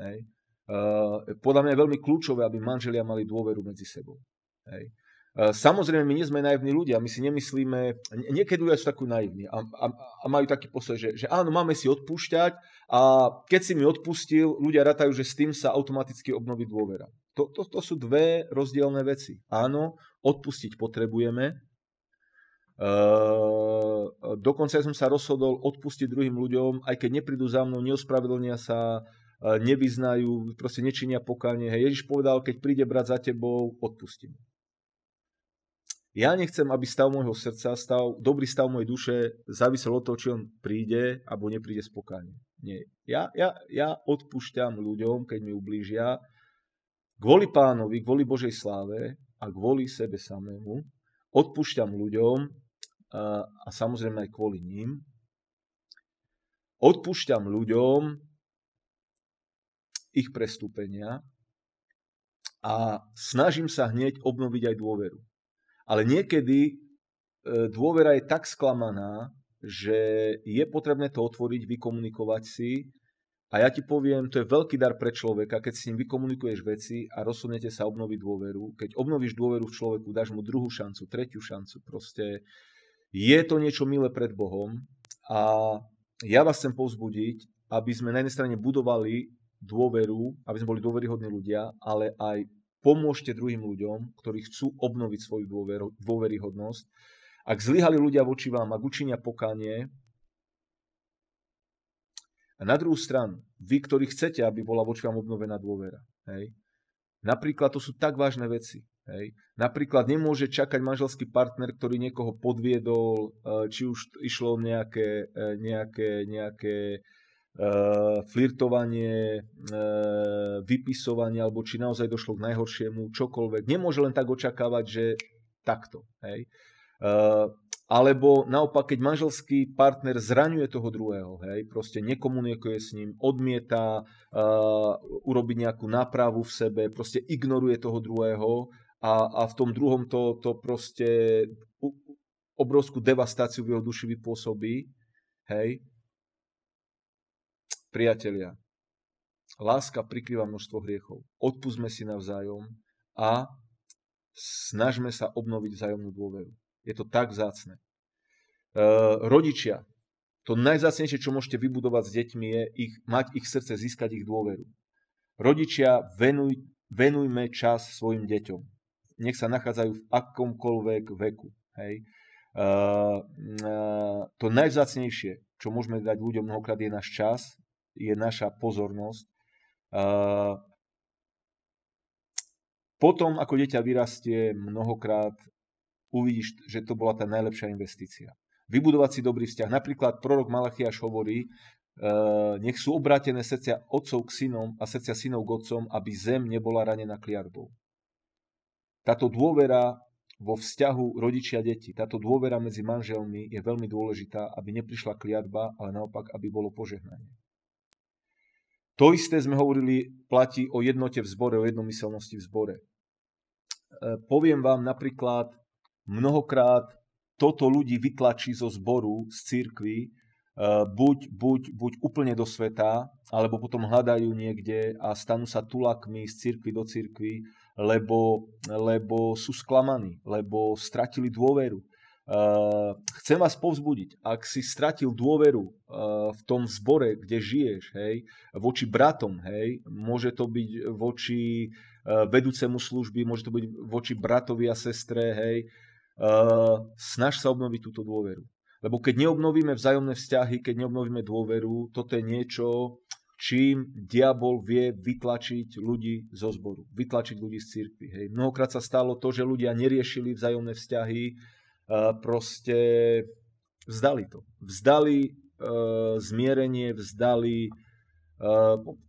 Hej? Uh, podľa mňa je veľmi kľúčové, aby manželia mali dôveru medzi sebou. Hej? Eh, samozrejme, my nie sme naivní ľudia, my si nemyslíme, niekedy ľudia sú takú naivní a, a, a majú taký posled, že, že áno, máme si odpúšťať a keď si mi odpustil, ľudia ratajú, že s tým sa automaticky obnoví dôvera. To, to, to sú dve rozdielne veci. Áno, odpustiť potrebujeme. E, dokonca ja som sa rozhodol odpustiť druhým ľuďom, aj keď neprídu za mnou, neospravedlnia sa, eh, nevyznajú, proste nečinia pokánie. Ježiš povedal, keď príde brat za tebou, odpustím ja nechcem, aby stav môjho srdca, stav, dobrý stav mojej duše závisel od toho, či on príde alebo nepríde spokojne. Nie. Ja, ja, ja odpúšťam ľuďom, keď mi ublížia, kvôli pánovi, kvôli Božej sláve a kvôli sebe samému. Odpúšťam ľuďom a, a samozrejme aj kvôli ním. Odpúšťam ľuďom ich prestúpenia a snažím sa hneď obnoviť aj dôveru ale niekedy e, dôvera je tak sklamaná, že je potrebné to otvoriť, vykomunikovať si. A ja ti poviem, to je veľký dar pre človeka, keď s ním vykomunikuješ veci a rozhodnete sa obnoviť dôveru. Keď obnovíš dôveru v človeku, dáš mu druhú šancu, tretiu šancu. Proste je to niečo milé pred Bohom. A ja vás chcem povzbudiť, aby sme na jednej strane budovali dôveru, aby sme boli dôveryhodní ľudia, ale aj pomôžte druhým ľuďom, ktorí chcú obnoviť svoju dôver, dôveryhodnosť. Ak zlyhali ľudia voči vám, ak učinia pokánie, a na druhú stranu, vy, ktorí chcete, aby bola voči vám obnovená dôvera. Hej? Napríklad to sú tak vážne veci. Hej. Napríklad nemôže čakať manželský partner, ktorý niekoho podviedol, e, či už išlo e, nejaké, nejaké, nejaké E, flirtovanie, e, vypisovanie, alebo či naozaj došlo k najhoršiemu, čokoľvek. Nemôže len tak očakávať, že takto. Hej. E, alebo naopak, keď manželský partner zraňuje toho druhého, hej, proste nekomunikuje s ním, odmieta uh, urobiť nejakú nápravu v sebe, proste ignoruje toho druhého a, a v tom druhom to, to proste obrovskú devastáciu v jeho duši vypôsobí, hej, Priatelia, láska prikrýva množstvo hriechov. Odpúsme si navzájom a snažme sa obnoviť vzájomnú dôveru. Je to tak zácne. E, rodičia, to najzácnejšie, čo môžete vybudovať s deťmi, je ich, mať ich srdce, získať ich dôveru. Rodičia, venuj, venujme čas svojim deťom. Nech sa nachádzajú v akomkoľvek veku. Hej. E, e, to najzácnejšie, čo môžeme dať ľuďom mnohokrát, je náš čas je naša pozornosť. Potom, ako dieťa vyrastie, mnohokrát uvidíš, že to bola tá najlepšia investícia. Vybudovať si dobrý vzťah. Napríklad prorok Malachiaš hovorí, e, nech sú obrátené srdcia otcov k synom a srdcia synov k otcom, aby zem nebola ranená kliatbou. Táto dôvera vo vzťahu rodičia-deti, táto dôvera medzi manželmi je veľmi dôležitá, aby neprišla kliatba, ale naopak, aby bolo požehnanie. To isté sme hovorili, platí o jednote v zbore, o jednomyselnosti v zbore. E, poviem vám napríklad, mnohokrát toto ľudí vytlačí zo zboru, z církvy, e, buď, buď, buď úplne do sveta, alebo potom hľadajú niekde a stanú sa tulakmi z cirkvi do cirkvi, lebo, lebo sú sklamaní, lebo stratili dôveru. Eh, chcem vás povzbudiť, ak si stratil dôveru eh, v tom zbore, kde žiješ, hej, voči bratom, hej, môže to byť voči eh, vedúcemu služby, môže to byť voči bratovi a sestre, hej, snaž sa obnoviť túto dôveru. Lebo keď neobnovíme vzájomné vzťahy, keď neobnovíme dôveru, toto je niečo, čím diabol vie vytlačiť ľudí zo zboru, vytlačiť ľudí z cirkvi. Hej. Mnohokrát sa stalo to, že ľudia neriešili vzájomné vzťahy, proste vzdali to. Vzdali e, zmierenie, vzdali e,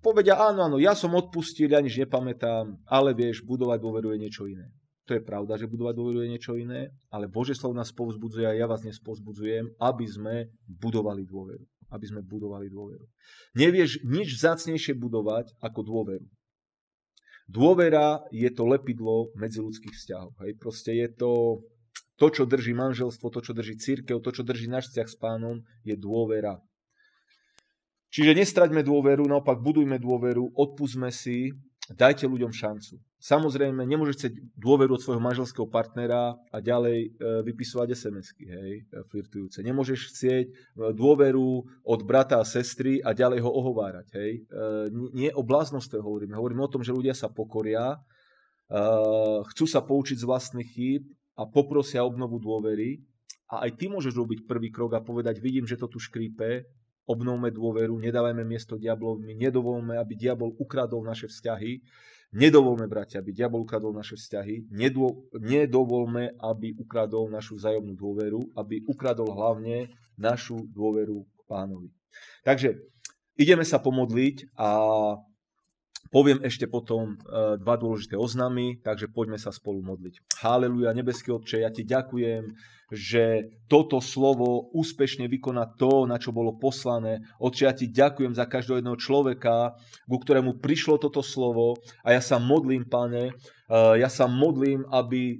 povedia, áno, áno, ja som odpustil, ja nič nepamätám, ale vieš, budovať dôveru je niečo iné. To je pravda, že budovať dôveru je niečo iné, ale Bože slovo nás povzbudzuje a ja vás dnes povzbudzujem, aby sme budovali dôveru. Aby sme budovali dôveru. Nevieš nič vzácnejšie budovať ako dôveru. Dôvera je to lepidlo medziludských vzťahov. Hej? Proste je to, to, čo drží manželstvo, to, čo drží církev, to, čo drží náš vzťah s pánom, je dôvera. Čiže nestraďme dôveru, naopak budujme dôveru, odpúsme si, dajte ľuďom šancu. Samozrejme, nemôžeš chcieť dôveru od svojho manželského partnera a ďalej e, vypisovať SMS-ky, hej, e, flirtujúce. Nemôžeš chcieť e, dôveru od brata a sestry a ďalej ho ohovárať, hej. Nie o bláznosti hovoríme, hovoríme o tom, že ľudia sa pokoria, chcú sa poučiť z vlastných chýb a poprosia obnovu dôvery a aj ty môžeš robiť prvý krok a povedať, vidím, že to tu škrípe, obnovme dôveru, nedávajme miesto diablovmi, nedovolme, aby diabol ukradol naše vzťahy, nedovolme, bratia, aby diabol ukradol naše vzťahy, nedô, nedovolme, aby ukradol našu vzájomnú dôveru, aby ukradol hlavne našu dôveru k pánovi. Takže ideme sa pomodliť a Poviem ešte potom e, dva dôležité oznamy, takže poďme sa spolu modliť. Haleluja, nebeský Otče, ja ti ďakujem, že toto slovo úspešne vykoná to, na čo bolo poslané. Otče, ja ti ďakujem za každého jedného človeka, ku ktorému prišlo toto slovo a ja sa modlím, pane, e, ja sa modlím, aby e,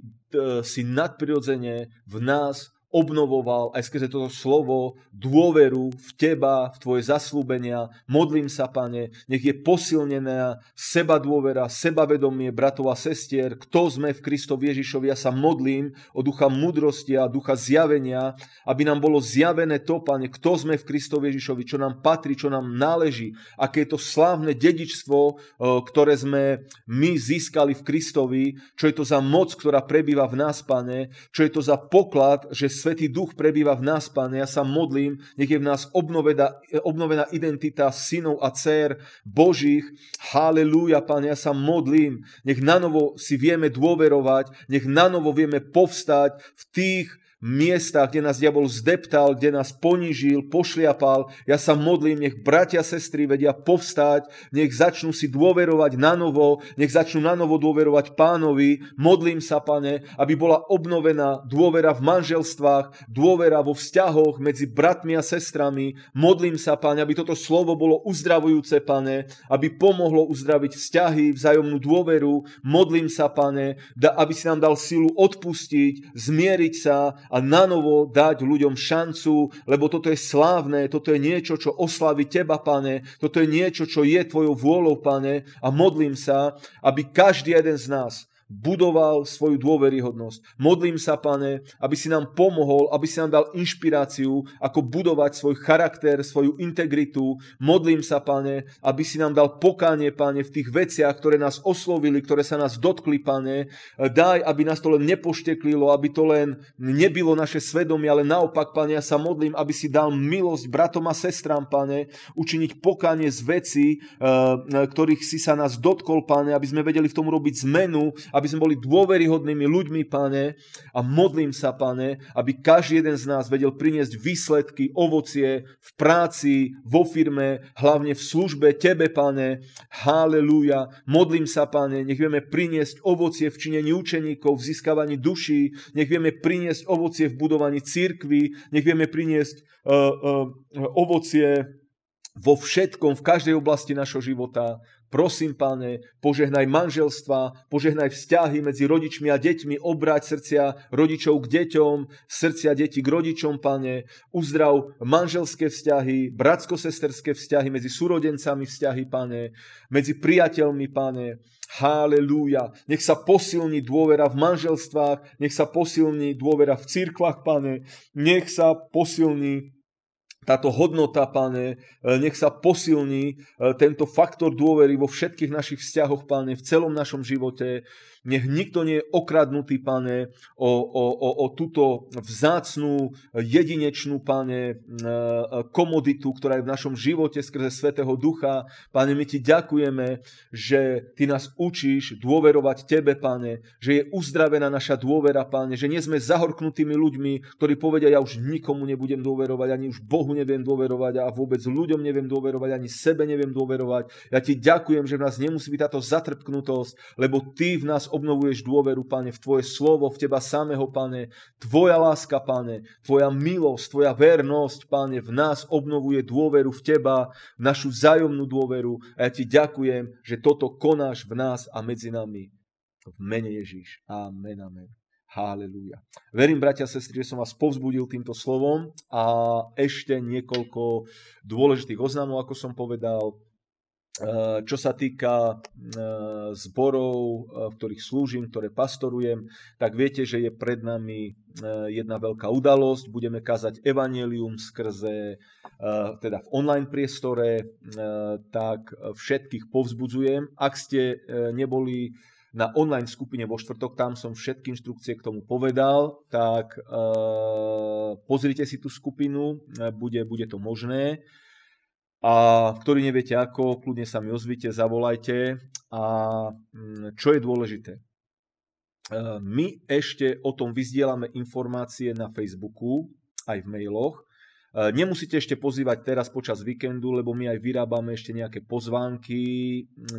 si nadprirodzene v nás obnovoval aj skrze toto slovo dôveru v teba, v tvoje zaslúbenia. Modlím sa, pane, nech je posilnená seba dôvera, sebavedomie bratov a sestier, kto sme v Kristovi Ježišovi. Ja sa modlím o ducha mudrosti a ducha zjavenia, aby nám bolo zjavené to, pane, kto sme v Kristovi Ježišovi, čo nám patrí, čo nám náleží, aké je to slávne dedičstvo, eh, ktoré sme my získali v Kristovi, čo je to za moc, ktorá prebýva v nás, pane, čo je to za poklad, že Svetý Duch prebýva v nás, Pane. Ja sa modlím, nech je v nás obnovená, obnovená identita synov a dcer Božích. Halelúja, Pane, ja sa modlím. Nech na novo si vieme dôverovať, nech na novo vieme povstať v tých miesta, kde nás diabol zdeptal, kde nás ponížil, pošliapal. Ja sa modlím, nech bratia, sestry vedia povstať, nech začnú si dôverovať na novo, nech začnú na novo dôverovať pánovi. Modlím sa, pane, aby bola obnovená dôvera v manželstvách, dôvera vo vzťahoch medzi bratmi a sestrami. Modlím sa, pane, aby toto slovo bolo uzdravujúce, pane, aby pomohlo uzdraviť vzťahy, vzájomnú dôveru. Modlím sa, pane, aby si nám dal silu odpustiť, zmieriť sa a nanovo dať ľuďom šancu, lebo toto je slávne, toto je niečo, čo oslaví Teba, Pane, toto je niečo, čo je Tvojou vôľou, Pane, a modlím sa, aby každý jeden z nás budoval svoju dôveryhodnosť. Modlím sa, pane, aby si nám pomohol, aby si nám dal inšpiráciu, ako budovať svoj charakter, svoju integritu. Modlím sa, pane, aby si nám dal pokánie, pane, v tých veciach, ktoré nás oslovili, ktoré sa nás dotkli, pane. Daj, aby nás to len nepošteklilo, aby to len nebylo naše svedomie, ale naopak, pane, ja sa modlím, aby si dal milosť bratom a sestrám, pane, učiniť pokánie z veci, eh, eh, ktorých si sa nás dotkol, pane, aby sme vedeli v tom robiť zmenu, aby aby sme boli dôveryhodnými ľuďmi, pane, a modlím sa, pane, aby každý jeden z nás vedel priniesť výsledky, ovocie v práci, vo firme, hlavne v službe Tebe, pane. Haleluja. Modlím sa, pane, nech vieme priniesť ovocie v činení učeníkov, v získavaní duší, nech vieme priniesť ovocie v budovaní církvy, nech vieme priniesť uh, uh, ovocie vo všetkom, v každej oblasti našho života. Prosím, pane, požehnaj manželstva, požehnaj vzťahy medzi rodičmi a deťmi, obráť srdcia rodičov k deťom, srdcia detí k rodičom, pane, uzdrav manželské vzťahy, bratsko-sesterské vzťahy, medzi súrodencami vzťahy, pane, medzi priateľmi, páne. Halelúja. Nech sa posilní dôvera v manželstvách, nech sa posilní dôvera v cirkvách, pane, nech sa posilní táto hodnota, pane, e, nech sa posilní e, tento faktor dôvery vo všetkých našich vzťahoch, pane, v celom našom živote, nech nikto nie je okradnutý, pane, o, o, o, o túto vzácnú, jedinečnú, pane, e, komoditu, ktorá je v našom živote skrze Svetého Ducha. Pane, my ti ďakujeme, že ty nás učíš dôverovať tebe, pane, že je uzdravená naša dôvera, pane, že nie sme zahorknutými ľuďmi, ktorí povedia, ja už nikomu nebudem dôverovať, ani už Bohu neviem dôverovať a vôbec ľuďom neviem dôverovať, ani sebe neviem dôverovať. Ja ti ďakujem, že v nás nemusí byť táto zatrpknutosť, lebo ty v nás obnovuješ dôveru, Pane, v Tvoje slovo, v Teba samého, Pane. Tvoja láska, Pane, Tvoja milosť, Tvoja vernosť, Pane, v nás obnovuje dôveru v Teba, v našu vzájomnú dôveru. A ja Ti ďakujem, že toto konáš v nás a medzi nami. V mene Ježíš. Amen, amen. Halelúja. Verím, bratia a sestry, že som vás povzbudil týmto slovom a ešte niekoľko dôležitých oznamov, ako som povedal. Eh, čo sa týka eh, zborov, eh, v ktorých slúžim, ktoré pastorujem, tak viete, že je pred nami jedna veľká udalosť. Budeme kázať evanelium skrze, teda v online priestore, tak všetkých povzbudzujem. Ak ste neboli na online skupine vo štvrtok, tam som všetky inštrukcie k tomu povedal, tak pozrite si tú skupinu, bude, bude to možné a ktorý neviete ako, kľudne sa mi ozvite, zavolajte. A mm, čo je dôležité? E, my ešte o tom vyzdielame informácie na Facebooku, aj v mailoch. E, nemusíte ešte pozývať teraz počas víkendu, lebo my aj vyrábame ešte nejaké pozvánky,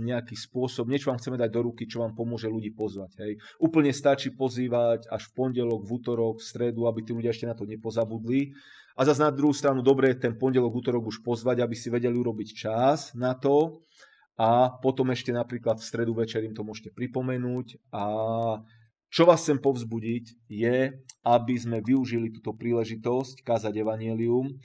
nejaký spôsob, niečo vám chceme dať do ruky, čo vám pomôže ľudí pozvať. Hej. Úplne stačí pozývať až v pondelok, v útorok, v stredu, aby tí ľudia ešte na to nepozabudli. A zase na druhú stranu, dobre, ten pondelok, útorok už pozvať, aby si vedeli urobiť čas na to a potom ešte napríklad v stredu večer im to môžete pripomenúť a čo vás chcem povzbudiť je, aby sme využili túto príležitosť kázať evanelium,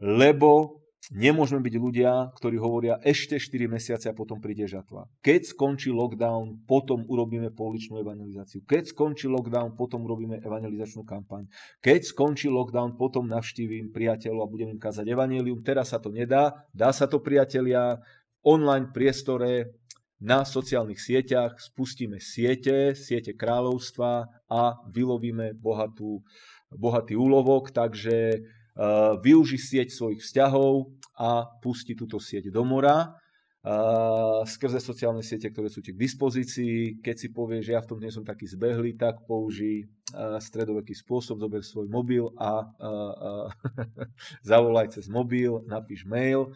lebo Nemôžeme byť ľudia, ktorí hovoria ešte 4 mesiace a potom príde žatva. Keď skončí lockdown, potom urobíme pouličnú evangelizáciu. Keď skončí lockdown, potom urobíme evangelizačnú kampaň. Keď skončí lockdown, potom navštívim priateľov a budem im kázať evangelium. Teraz sa to nedá, dá sa to priatelia online priestore, na sociálnych sieťach, spustíme siete, siete kráľovstva a vylovíme bohatú, bohatý úlovok, takže Eh, využí sieť svojich vzťahov a pustí túto sieť do mora eh, skrze sociálne siete, ktoré sú ti k dispozícii. Keď si povie, že ja v tom nie som taký zbehlý, tak použij eh, stredoveký spôsob, zober svoj mobil a zavolaj cez mobil, napíš mail.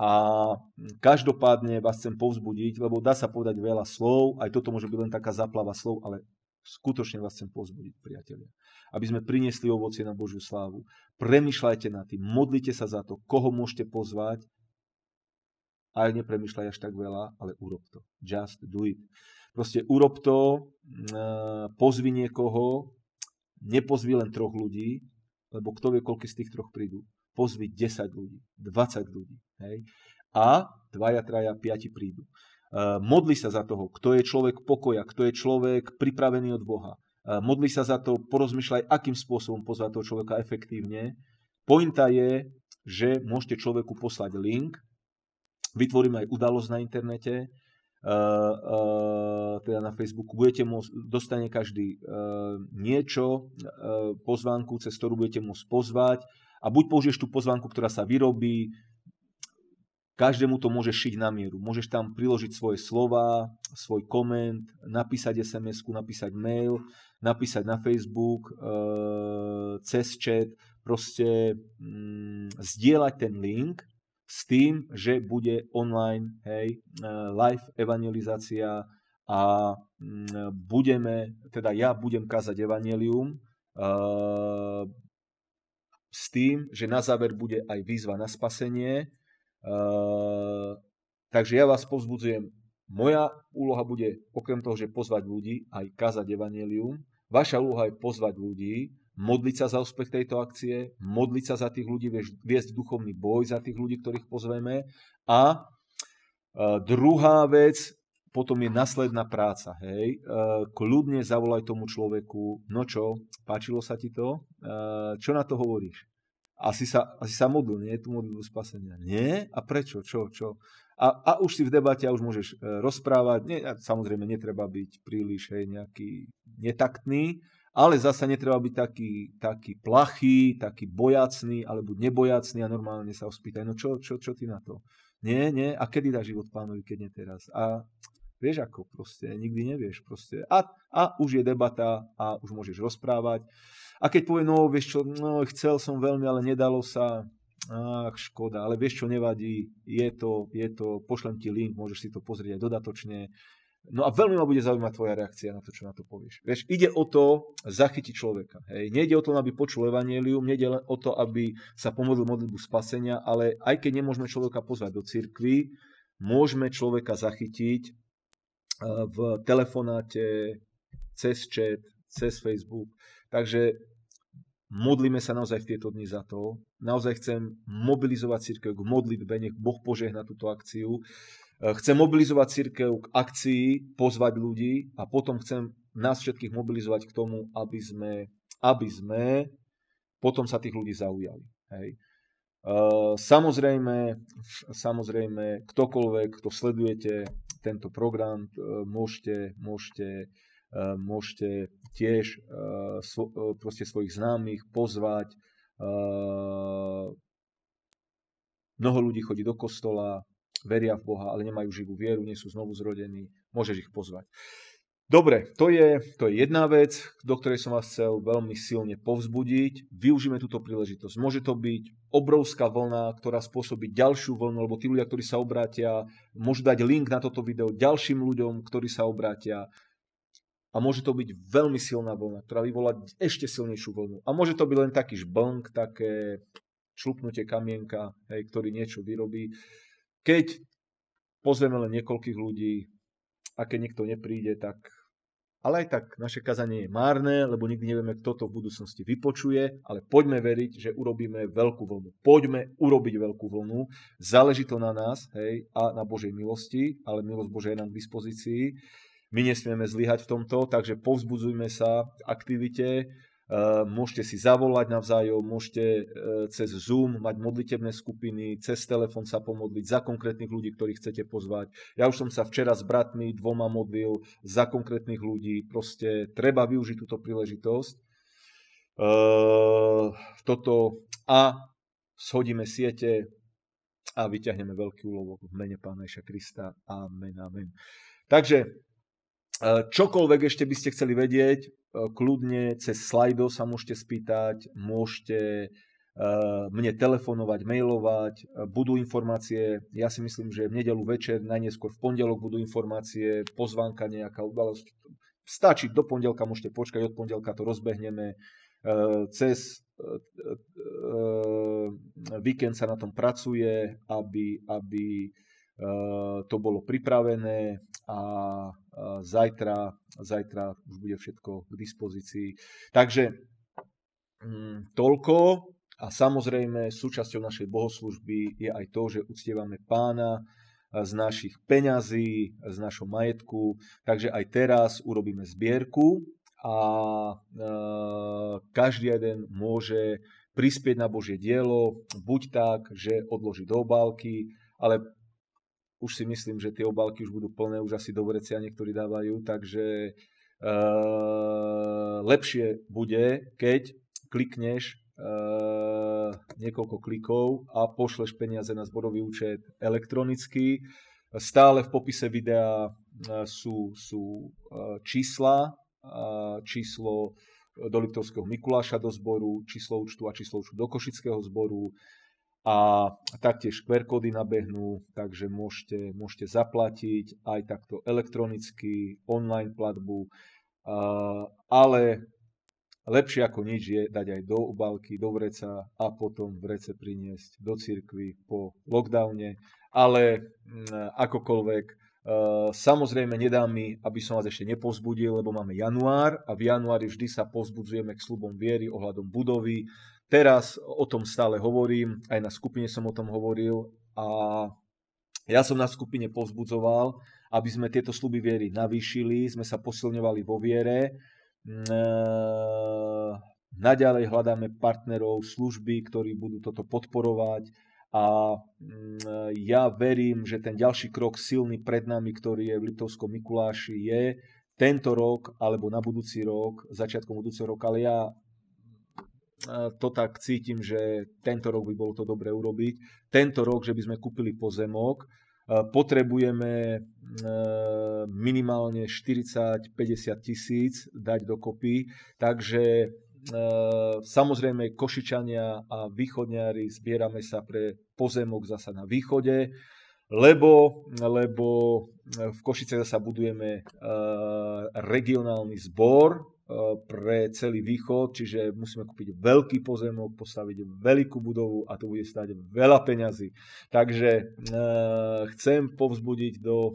A každopádne vás chcem povzbudiť, lebo dá sa povedať veľa slov, aj toto môže byť len taká zaplava slov, ale Skutočne vás chcem pozbudiť, priatelia. Aby sme priniesli ovocie na Božiu slávu. Premýšľajte nad tým, modlite sa za to, koho môžete pozvať. A nepremýšľaj až tak veľa, ale urob to. Just do it. Proste urob to, eh, pozvi niekoho, nepozvi len troch ľudí, lebo kto vie, koľko z tých troch prídu. Pozvi 10 ľudí, 20 ľudí. Hej? A dvaja, traja, piati prídu. Eh, modli sa za toho, kto je človek pokoja, kto je človek pripravený od Boha. Eh, modli sa za to, porozmýšľaj, akým spôsobom pozvať toho človeka efektívne. Pointa je, že môžete človeku poslať link, vytvoríme aj udalosť na internete, eh, teda na Facebooku, budete môcť, dostane každý niečo, pozvánku, cez ktorú budete môcť pozvať a buď použiješ tú pozvánku, ktorá sa vyrobí, Každému to môže šiť na mieru. Môžeš tam priložiť svoje slova, svoj koment, napísať SMS-ku, napísať mail, napísať na Facebook, eh, cez chat, proste mm, zdieľať ten link s tým, že bude online hej, eh, live evangelizácia a mm, budeme, teda ja budem kázať evangelium, e, eh, s tým, že na záver bude aj výzva na spasenie Eh, takže ja vás povzbudzujem, moja úloha bude, okrem toho, že pozvať ľudí, aj kazať evanelium, vaša úloha je pozvať ľudí, modliť sa za úspech tejto akcie, modliť sa za tých ľudí, viesť duchovný boj za tých ľudí, ktorých pozveme. A eh, druhá vec, potom je nasledná práca. Hej. Eh, kľudne zavolaj tomu človeku, no čo, páčilo sa ti to? Čo na to hovoríš? Asi sa, asi sa modlil, nie? Tu modlitbu spasenia. Nie? A prečo? Čo? Čo? A, a už si v debate a už môžeš e, rozprávať. Nie, samozrejme, netreba byť príliš hej, nejaký netaktný, ale zasa netreba byť taký, taký plachý, taký bojacný alebo nebojacný a normálne sa ho spýtaj, no čo, čo, čo ty na to? Nie, nie, a kedy dá život pánovi, keď nie teraz? A Vieš ako proste, nikdy nevieš proste. A, a už je debata a už môžeš rozprávať. A keď povie, no vieš čo, no, chcel som veľmi, ale nedalo sa, ach škoda, ale vieš čo, nevadí, je to, je to, pošlem ti link, môžeš si to pozrieť aj dodatočne. No a veľmi ma bude zaujímať tvoja reakcia na to, čo na to povieš. Vieš, ide o to zachytiť človeka. Hej. Nejde o to, aby počul Evanelium, nejde len o to, aby sa pomodlil modlitbu spasenia, ale aj keď nemôžeme človeka pozvať do cirkvi, môžeme človeka zachytiť v telefonáte, cez chat, cez Facebook. Takže modlíme sa naozaj v tieto dni za to. Naozaj chcem mobilizovať církev k modlitbe, nech Boh požehna túto akciu. Chcem mobilizovať církev k akcii, pozvať ľudí a potom chcem nás všetkých mobilizovať k tomu, aby sme, aby sme potom sa tých ľudí zaujali. Hej. Ehm, samozrejme, samozrejme, ktokoľvek, kto sledujete tento program, môžete, môžete, ehm, môžete tiež ehm, proste svojich známych pozvať. Mnoho ľudí chodí do kostola, veria v Boha, ale nemajú živú vieru, nie sú znovu zrodení. Môžeš ich pozvať. Dobre, to je, to je jedna vec, do ktorej som vás chcel veľmi silne povzbudiť. Využíme túto príležitosť. Môže to byť obrovská vlna, ktorá spôsobí ďalšiu vlnu, lebo tí ľudia, ktorí sa obrátia, môžu dať link na toto video ďalším ľuďom, ktorí sa obrátia. A môže to byť veľmi silná vlna, ktorá vyvolá ešte silnejšiu vlnu. A môže to byť len taký žblnk, také šlupnutie kamienka, hej, ktorý niečo vyrobí. Keď pozveme len niekoľkých ľudí a keď niekto nepríde, tak ale aj tak naše kazanie je márne, lebo nikdy nevieme, kto to v budúcnosti vypočuje, ale poďme veriť, že urobíme veľkú vlnu. Poďme urobiť veľkú vlnu. Záleží to na nás hej, a na Božej milosti, ale milosť Bože je nám k dispozícii. My nesmieme zlyhať v tomto, takže povzbudzujme sa v aktivite, Eh, môžete si zavolať navzájom, môžete eh, cez Zoom mať modlitebné skupiny, cez telefón sa pomodliť za konkrétnych ľudí, ktorých chcete pozvať. Ja už som sa včera s bratmi dvoma modlil za konkrétnych ľudí. Proste treba využiť túto príležitosť. Eh, toto a shodíme siete a vyťahneme veľký úlovok v mene Pána Ježa Krista. Amen, amen. Takže čokoľvek ešte by ste chceli vedieť, E, kľudne cez Slido sa môžete spýtať, môžete e, mne telefonovať, mailovať, e, budú informácie, ja si myslím, že v nedelu večer, najneskôr v pondelok budú informácie, pozvánka nejaká udalosť. Stačí, do pondelka môžete počkať, od pondelka to rozbehneme. Cez víkend sa na tom pracuje, aby, aby to bolo pripravené, a zajtra, zajtra už bude všetko k dispozícii. Takže mm, toľko a samozrejme súčasťou našej bohoslužby je aj to, že uctievame pána z našich peňazí, z našho majetku. Takže aj teraz urobíme zbierku a e, každý jeden môže prispieť na Božie dielo, buď tak, že odloží do obálky, ale už si myslím, že tie obálky už budú plné, už asi do vrecia niektorí dávajú, takže uh, lepšie bude, keď klikneš uh, niekoľko klikov a pošleš peniaze na zborový účet elektronicky. Stále v popise videa eh, sú, sú čísla, číslo do Liptovského Mikuláša do zboru, číslo účtu a číslo účtu do Košického zboru, a taktiež QR kódy nabehnú, takže môžete, môžete zaplatiť aj takto elektronicky, online platbu, ale lepšie ako nič je dať aj do obálky, do vreca a potom vrece priniesť do cirkvy po lockdowne, ale akokoľvek, e, samozrejme nedá mi, aby som vás ešte nepozbudil, lebo máme január a v januári vždy sa pozbudzujeme k slubom viery ohľadom budovy, Teraz o tom stále hovorím, aj na skupine som o tom hovoril a ja som na skupine povzbudzoval, aby sme tieto sluby viery navýšili, sme sa posilňovali vo viere. Naďalej hľadáme partnerov služby, ktorí budú toto podporovať a ja verím, že ten ďalší krok silný pred nami, ktorý je v Liptovskom Mikuláši, je tento rok alebo na budúci rok, začiatkom budúceho roka, ale ja to tak cítim, že tento rok by bolo to dobre urobiť. Tento rok, že by sme kúpili pozemok, potrebujeme e, minimálne 40-50 tisíc dať dokopy, takže e, samozrejme Košičania a východňári zbierame sa pre pozemok zasa na východe, lebo, lebo v Košice zasa budujeme e, regionálny zbor, E, pre celý východ, čiže musíme kúpiť veľký pozemok, postaviť veľkú budovu a to bude stať veľa peňazí. Takže e, chcem povzbudiť do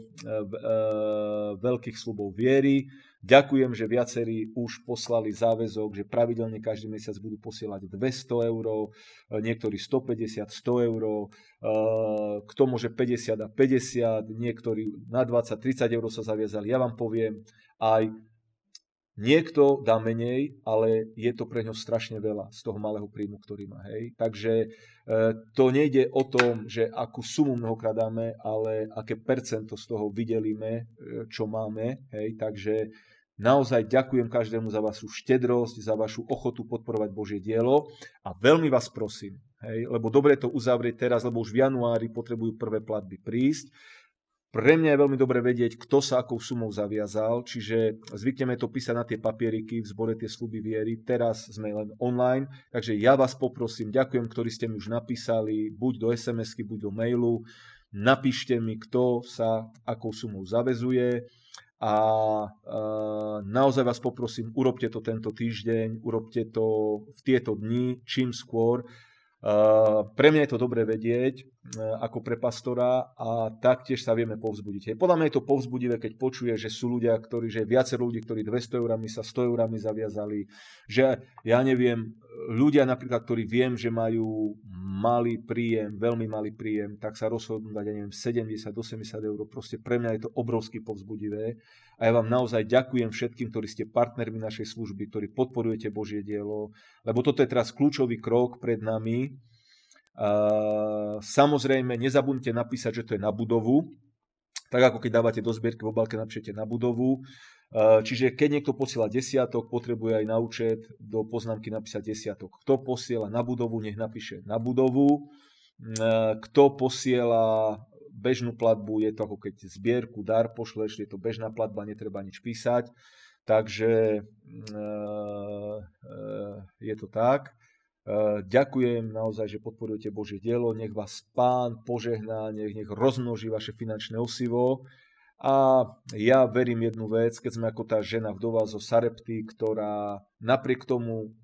e, e, veľkých slubov viery. Ďakujem, že viacerí už poslali záväzok, že pravidelne každý mesiac budú posielať 200 eur, e, niektorí 150, 100 eur, kto môže 50 a 50, niektorí na 20, 30 eur sa zaviazali. Ja vám poviem, aj Niekto dá menej, ale je to pre ňo strašne veľa z toho malého príjmu, ktorý má. Hej. Takže e, to nejde o tom, že akú sumu mnohokrát dáme, ale aké percento z toho vydelíme, e, čo máme. Hej. Takže naozaj ďakujem každému za vašu štedrosť, za vašu ochotu podporovať Božie dielo a veľmi vás prosím, hej, lebo dobre to uzavrieť teraz, lebo už v januári potrebujú prvé platby prísť pre mňa je veľmi dobre vedieť, kto sa akou sumou zaviazal, čiže zvykneme to písať na tie papieriky v zbore tie sluby viery. Teraz sme len online, takže ja vás poprosím, ďakujem, ktorí ste mi už napísali, buď do SMS-ky, buď do mailu, napíšte mi, kto sa akou sumou zavezuje a e, naozaj vás poprosím, urobte to tento týždeň, urobte to v tieto dni, čím skôr. E, pre mňa je to dobre vedieť, E, ako pre pastora a taktiež sa vieme povzbudiť. Hej, podľa mňa je to povzbudivé, keď počuje, že sú ľudia, ktorí, že viacero ľudí, ktorí 200 eurami sa 100 eurami zaviazali, že ja neviem, ľudia napríklad, ktorí viem, že majú malý príjem, veľmi malý príjem, tak sa rozhodnú dať, ja neviem, 70-80 eur. Proste pre mňa je to obrovsky povzbudivé a ja vám naozaj ďakujem všetkým, ktorí ste partnermi našej služby, ktorí podporujete Božie dielo, lebo toto je teraz kľúčový krok pred nami, Eh, samozrejme, nezabudnite napísať, že to je na budovu, tak ako keď dávate do zbierky v obálke, napíšete na budovu. Eh, čiže keď niekto posiela desiatok, potrebuje aj na účet do poznámky napísať desiatok. Kto posiela na budovu, nech napíše na budovu. Eh, kto posiela bežnú platbu, je to ako keď zbierku, dar pošleš, je to bežná platba, netreba nič písať. Takže je to tak. Eh, ďakujem naozaj, že podporujete Božie dielo. Nech vás Pán požehná, nech, nech rozmnoží vaše finančné osivo. A ja verím jednu vec, keď sme ako tá žena vdova zo Sarepty, ktorá napriek tomu,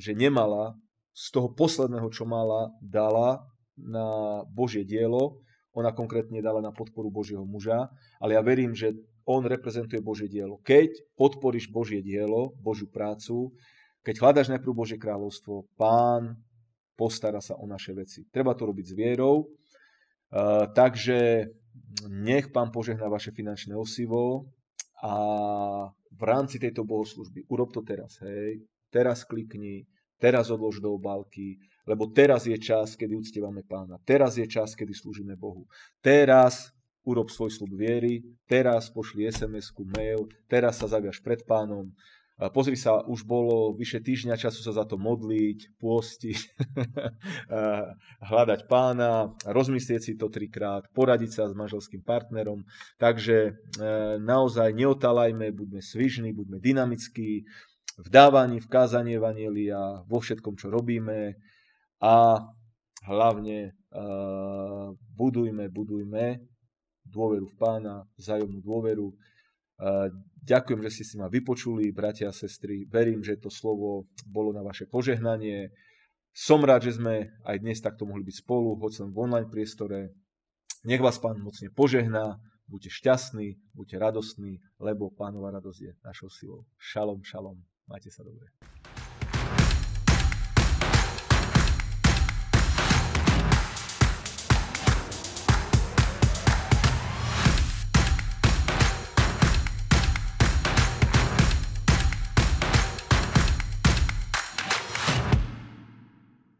že nemala, z toho posledného, čo mala, dala na Božie dielo. Ona konkrétne dala na podporu Božieho muža. Ale ja verím, že on reprezentuje Božie dielo. Keď podporíš Božie dielo, Božiu prácu, keď hľadaš najprv Božie kráľovstvo, pán postará sa o naše veci. Treba to robiť s vierou. takže nech pán požehná vaše finančné osivo a v rámci tejto bohoslužby urob to teraz, hej. Teraz klikni, teraz odlož do obálky, lebo teraz je čas, kedy uctievame pána. Teraz je čas, kedy slúžime Bohu. Teraz urob svoj slub viery, teraz pošli SMS-ku, mail, teraz sa zaviaš pred pánom. Pozri sa, už bolo vyše týždňa času sa za to modliť, pôstiť, hľadať pána, rozmyslieť si to trikrát, poradiť sa s manželským partnerom. Takže e, naozaj neotalajme, buďme svižní, buďme dynamickí v dávaní, v kázanie Evangelia, vo všetkom, čo robíme a hlavne e, budujme, budujme dôveru v pána, vzájomnú dôveru, e, Ďakujem, že ste si ma vypočuli, bratia a sestry. Verím, že to slovo bolo na vaše požehnanie. Som rád, že sme aj dnes takto mohli byť spolu, hoď som v online priestore. Nech vás pán mocne požehná, buďte šťastní, buďte radostní, lebo pánova radosť je našou silou. Šalom, šalom, majte sa dobre.